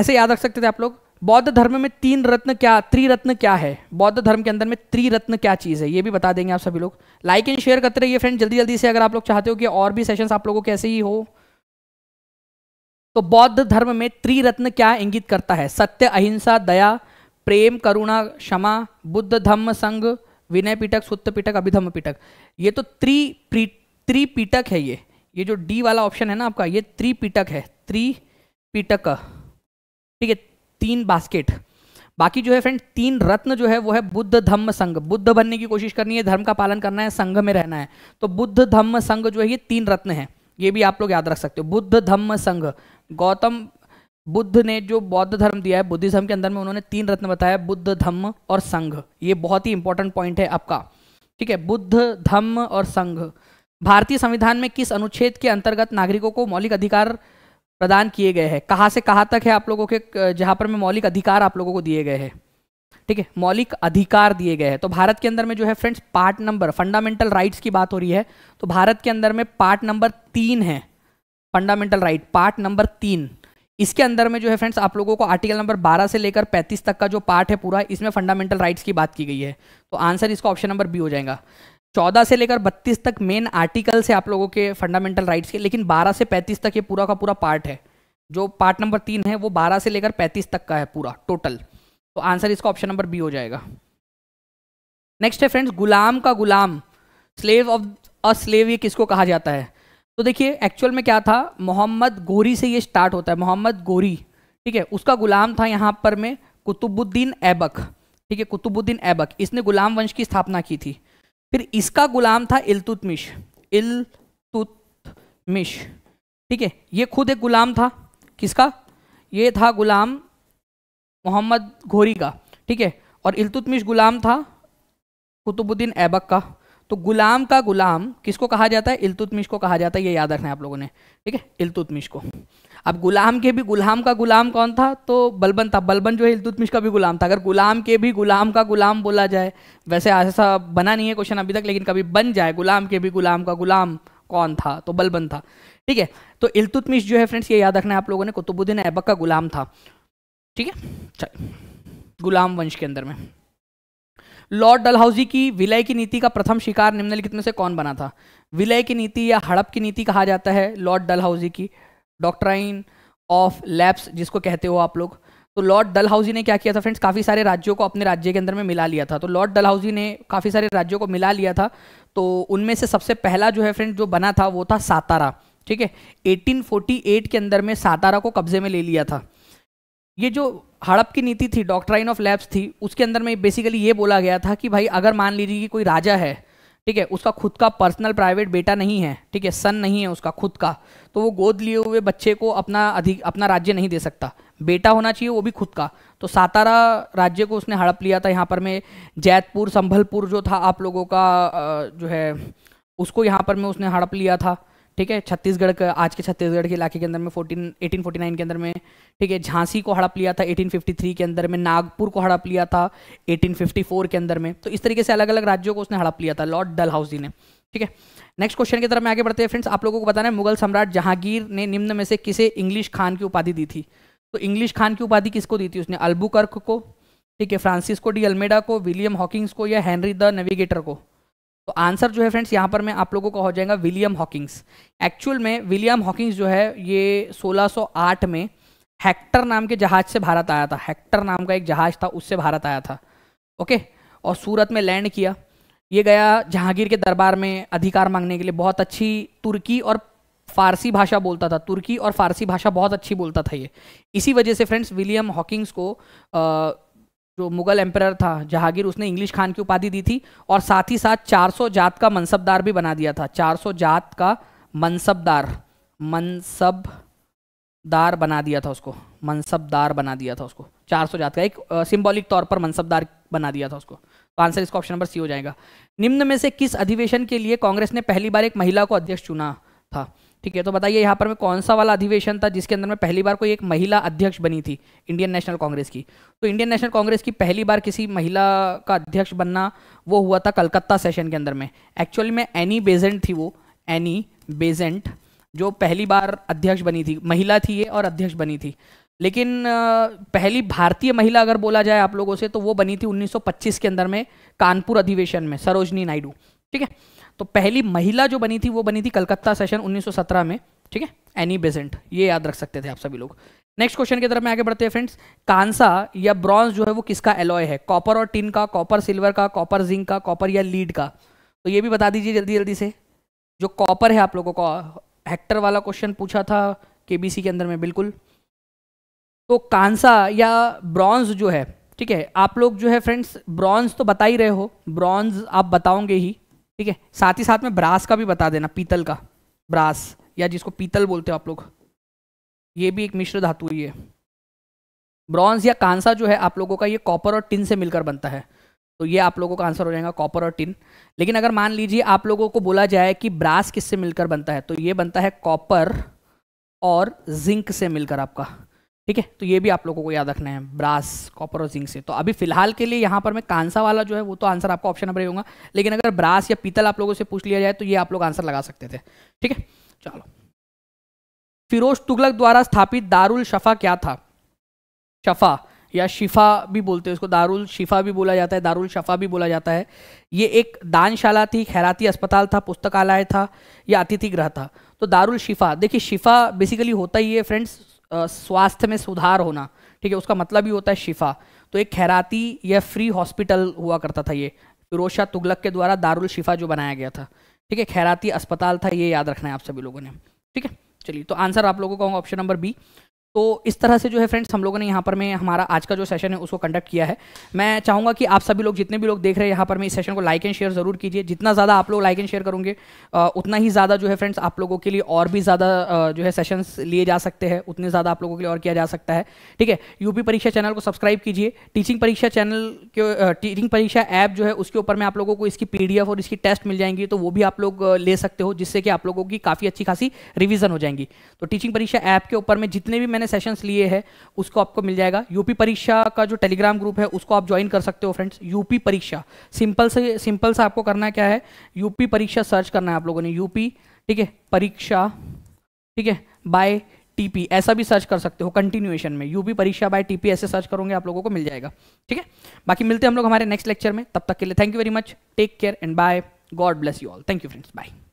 A: ऐसे याद रख सकते थे आप लोग बौद्ध धर्म में तीन रत्न क्या त्रिरत्न क्या है बौद्ध धर्म के अंदर में त्रिरत्न क्या चीज़ है ये भी बता देंगे आप सभी लोग लाइक एंड शेयर करते रहिए फ्रेंड जल्दी जल्दी से अगर आप लोग चाहते हो कि और भी सेशंस आप लोगों को कैसे ही हो तो बौद्ध धर्म में त्रिरत्न क्या इंगित करता है सत्य अहिंसा दया प्रेम करुणा क्षमा बुद्ध धम्म संघ विनय पीटक सुत्त पीटक अभिधम्म पीटक ये तो त्रि त्रिपीटक है ये ये जो डी वाला ऑप्शन है ना आपका ये त्रिपीटक है त्रिपीटक ठीक है तीन बास्केट बाकी जो है फ्रेंड तीन रत्न जो है वो है बुद्ध धम्म संघ बुद्ध बनने की कोशिश करनी है धर्म का पालन करना है संघ में रहना है तो बुद्ध धम्म संघ जो है ये तीन रत्न है ये भी आप लोग याद रख सकते हो बुद्ध धम्म संघ गौतम बुद्ध ने जो बौद्ध धर्म दिया है बुद्धिज्म के अंदर में उन्होंने तीन रत्न बताया बुद्ध धम्म और संघ ये बहुत ही इंपॉर्टेंट पॉइंट है आपका ठीक है बुद्ध धम्म और संघ भारतीय संविधान में किस अनुच्छेद के अंतर्गत नागरिकों को मौलिक अधिकार प्रदान किए गए हैं कहाँ से कहाँ तक है आप लोगों के जहाँ पर में मौलिक अधिकार आप लोगों को दिए गए हैं ठीक है मौलिक अधिकार दिए गए हैं तो भारत के अंदर में जो है friends part number fundamental rights की बात हो रही है तो भारत के अंदर में पार्ट नंबर तीन है फंडामेंटल राइट पार्ट नंबर तीन इसके अंदर में जो है फ्रेंड्स आप लोगों को आर्टिकल नंबर 12 से लेकर 35 तक का जो पार्ट है पूरा इसमें फंडामेंटल राइट्स की बात की गई है तो आंसर इसका ऑप्शन नंबर बी हो जाएगा चौदह से लेकर बत्तीस तक मेन आर्टिकल से आप लोगों के फंडामेंटल राइट्स के लेकिन बारह से पैंतीस तक ये पूरा का पूरा पार्ट है जो पार्ट नंबर तीन है वो बारह से लेकर पैंतीस तक का है पूरा टोटल तो आंसर इसका ऑप्शन नंबर बी हो जाएगा नेक्स्ट है फ्रेंड्स गुलाम का गुलाम स्लेव ऑफ अ स्लेव ये किसको कहा जाता है तो देखिए एक्चुअल में क्या था मोहम्मद गोरी से ये स्टार्ट होता है मोहम्मद गोरी ठीक है उसका गुलाम था यहाँ पर में कुतुबुद्दीन ऐबक ठीक है कुतुबुद्दीन ऐबक इसने गुलाम वंश की स्थापना की थी फिर इसका गुलाम था इलतुतमिश इलतुतमिश ठीक है ये खुद एक गुलाम था किसका ये था गुलाम मोहम्मद घोरी का ठीक है और इलतुतमिश गुलाम था कुतुबुद्दीन ऐबक का तो गुलाम का गुलाम किसको कहा जाता है इलतुतमिश को कहा जाता है ये याद रखना है आप लोगों ने ठीक है इलतुतमिश को अब गुलाम के भी गुलाम का गुलाम कौन था तो बलबन था बलबन जो है इल्तुतमिश का भी गुलाम था अगर गुलाम के भी गुलाम का गुलाम बोला जाए वैसे ऐसा बना नहीं है क्वेश्चन अभी तक लेकिन कभी बन जाए गुलाम के भी गुलाम का गुलाम कौन था तो बलबन था ठीक है तो इल्तुतमिश जो है फ्रेंड्स ये याद रखना है आप लोगों ने कुतुबुद्दीन ऐबक का गुलाम था ठीक है चल गुलाम वंश के अंदर में लॉर्ड डलहाउजी की विलय की नीति का प्रथम शिकार निम्नलिखित में से कौन बना था विलय की नीति या हड़प की नीति कहा जाता है लॉर्ड डलहाउजी की डॉक्ट्राइन ऑफ लैब्स जिसको कहते हो आप लोग तो लॉर्ड डलहाउजी ने क्या किया था फ्रेंड्स काफ़ी सारे राज्यों को अपने राज्य के अंदर में मिला लिया था तो लॉर्ड डलहाउजी ने काफ़ी सारे राज्यों को मिला लिया था तो उनमें से सबसे पहला जो है फ्रेंड जो बना था वो था सातारा ठीक है 1848 के अंदर में सातारा को कब्जे में ले लिया था ये जो हड़प की नीति थी डॉक्ट्राइन ऑफ लैब्स थी उसके अंदर में बेसिकली ये बोला गया था कि भाई अगर मान लीजिए कि कोई राजा है ठीक है उसका खुद का पर्सनल प्राइवेट बेटा नहीं है ठीक है सन नहीं है उसका खुद का तो वो गोद लिए हुए बच्चे को अपना अधिक अपना राज्य नहीं दे सकता बेटा होना चाहिए वो भी खुद का तो सातारा राज्य को उसने हड़प लिया था यहाँ पर मैं जैतपुर संभलपुर जो था आप लोगों का जो है उसको यहाँ पर मैं उसने हड़प लिया था ठीक है छत्तीसगढ़ का आज के छत्तीसगढ़ के इलाके के अंदर में फोर्टीन एटीन फोर्टी नाइन के अंदर में ठीक है झांसी को हड़प लिया था एटीन फिफ्टी थ्री के अंदर में नागपुर को हड़प लिया था एटीन फिफ्टी फोर के अंदर में तो इस तरीके से अलग अलग राज्यों को उसने हड़प लिया था लॉर्ड डल डलहाउसी ने ठीक है नेक्स्ट क्वेश्चन की तरफ मैं आगे बढ़ते हैं फ्रेंड्स आप लोगों को बताना है मुगल सम्राट जहांगीर ने निम्न में से किसे इंग्लिश खान की उपाधि दी थी तो इंग्लिश खान की उपाधि किसको दी थी उसने अल्बुकर्क को ठीक है फ्रांसिस्को डी अल्मेडा को विलियम हॉकिंग्स को या हेनरी द नेविगेटर को तो आंसर जो है फ्रेंड्स यहाँ पर मैं आप लोगों का हो जाएगा विलियम हॉकिंग्स एक्चुअल में विलियम हॉकिंग्स जो है ये 1608 में हेक्टर नाम के जहाज से भारत आया था हेक्टर नाम का एक जहाज था उससे भारत आया था ओके और सूरत में लैंड किया ये गया जहांगीर के दरबार में अधिकार मांगने के लिए बहुत अच्छी तुर्की और फारसी भाषा बोलता था तुर्की और फारसी भाषा बहुत अच्छी बोलता था ये इसी वजह से फ्रेंड्स विलियम हॉकिंग्स को आ, जो मुगल एम्पर था जहांगीर उसने इंग्लिश खान की उपाधि दी थी और साथ ही साथ 400 जात का मनसबदार भी बना दिया था 400 जात का मनसबदार मनसबदार बना दिया था उसको मनसबदार बना दिया था उसको 400 जात का एक सिंबॉलिक तौर पर मनसबदार बना दिया था उसको तो आंसर इसका ऑप्शन नंबर सी हो जाएगा निम्न में से किस अधिवेशन के लिए कांग्रेस ने पहली बार एक महिला को अध्यक्ष चुना था ठीक है तो बताइए यहाँ पर मैं कौन सा वाला अधिवेशन था जिसके अंदर में पहली बार कोई एक महिला अध्यक्ष बनी थी इंडियन नेशनल कांग्रेस की तो इंडियन नेशनल कांग्रेस की पहली बार किसी महिला का अध्यक्ष बनना वो हुआ था कलकत्ता सेशन के अंदर में एक्चुअली में एनी बेजेंट थी वो एनी बेजेंट जो पहली बार अध्यक्ष बनी थी महिला थी ये और अध्यक्ष बनी थी लेकिन पहली भारतीय महिला अगर बोला जाए आप लोगों से तो वो बनी थी 1925 के अंदर में कानपुर अधिवेशन में सरोजनी नायडू ठीक है तो पहली महिला जो बनी थी वो बनी थी कलकत्ता सेशन 1917 में ठीक है एनी बेजेंट ये याद रख सकते थे आप सभी लोग नेक्स्ट क्वेश्चन की तरफ में आगे बढ़ते हैं फ्रेंड्स कांसा या ब्रॉन्ज जो है वो किसका एलॉय है कॉपर और टिन का कॉपर सिल्वर का कॉपर जिंक का कॉपर या लीड का तो ये भी बता दीजिए जल्दी जल्दी से जो कॉपर है आप लोगों को हेक्टर वाला क्वेश्चन पूछा था केबीसी के अंदर में बिल्कुल तो कांसा या ब्रॉन्ज जो है ठीक है आप लोग जो है फ्रेंड्स ब्रॉन्ज तो बता ही रहे हो ब्रॉन्ज आप बताओगे ही ठीक है साथ ही साथ में ब्रास का भी बता देना पीतल का ब्रास या जिसको पीतल बोलते हो आप लोग ये भी एक मिश्र धातु ही है ब्रॉन्ज या कांसा जो है आप लोगों का ये कॉपर और टिन से मिलकर बनता है तो ये आप लोगों का आंसर हो जाएगा कॉपर और टिन लेकिन अगर मान लीजिए आप लोगों को बोला जाए कि ब्रास किससे मिलकर बनता है तो ये बनता है कॉपर और जिंक से मिलकर आपका ठीक है तो ये भी आप लोगों को याद रखना है ब्रास कॉपर और जिंक से तो अभी फिलहाल के लिए यहाँ पर मैं कांसा वाला जो है वो तो आंसर आपका ऑप्शन नंबर होगा लेकिन अगर ब्रास या पीतल आप लोगों से पूछ लिया जाए तो ये आप लोग आंसर लगा सकते थे ठीक है चलो फिरोज तुगलक द्वारा स्थापित दारुल शफा क्या था शफा या शिफा भी बोलते हैं उसको दारुल शिफा भी बोला जाता है दारुल शफा भी बोला जाता है ये एक दानशाला थी खैराती अस्पताल था पुस्तकालय था या अतिथि गृह था तो दारुल शिफा देखिए शिफा बेसिकली होता ही है फ्रेंड्स स्वास्थ्य में सुधार होना ठीक है उसका मतलब ही होता है शिफा तो एक खैराती या फ्री हॉस्पिटल हुआ करता था ये फिरोज शाह तुगलक के द्वारा दारुल शिफा जो बनाया गया था ठीक है खैराती अस्पताल था ये याद रखना है आप सभी लोगों ने ठीक है चलिए तो आंसर आप लोगों का होगा ऑप्शन नंबर बी तो इस तरह से जो है फ्रेंड्स हम लोगों ने यहाँ पर मैं हमारा आज का जो सेशन है उसको कंडक्ट किया है मैं चाहूँगा कि आप सभी लोग जितने भी लोग देख रहे हैं यहाँ पर मैं इस सेशन को लाइक एंड शेयर जरूर कीजिए जितना ज़्यादा आप लोग लाइक एंड शेयर करूँगे उतना ही ज़्यादा जो है फ्रेंड्स आप लोगों के लिए और भी ज़्यादा जो है सेशंस लिए जा सकते हैं उतने ज़्यादा आप लोगों के लिए और किया जा सकता है ठीक है यूपी परीक्षा चैनल को सब्सक्राइब कीजिए टीचिंग परीक्षा चैनल के टीचिंग परीक्षा ऐप जो है उसके ऊपर में आप लोगों को इसकी पी और इसकी टेस्ट मिल जाएंगी तो वो भी आप लोग ले सकते हो जिससे कि आप लोगों की काफ़ी अच्छी खासी रिविजन हो जाएंगी तो टीचिंग परीक्षा ऐप के ऊपर में जितने भी मैंने सेशंस लिए हैं उसको आपको मिल जाएगा यूपी परीक्षा का जो टेलीग्राम ग्रुप है उसको आप ज्वाइन कर सकते हो फ्रेंड्स यूपी परीक्षा सिंपल से सिंपल से आपको करना क्या है यूपी परीक्षा सर्च करना है आप लोगों ने यूपी ठीक है परीक्षा ठीक है बाय टीपी ऐसा भी सर्च कर सकते हो कंटिन्यूएशन में यूपी परीक्षा बाय टीपी ऐसे सर्च करोगे आप लोगों को मिल जाएगा ठीक है बाकी मिलते हैं हम लोग हमारे नेक्स्ट लेक्चर में तब तक के लिए thank you very much take care and bye God bless you all thank you friends bye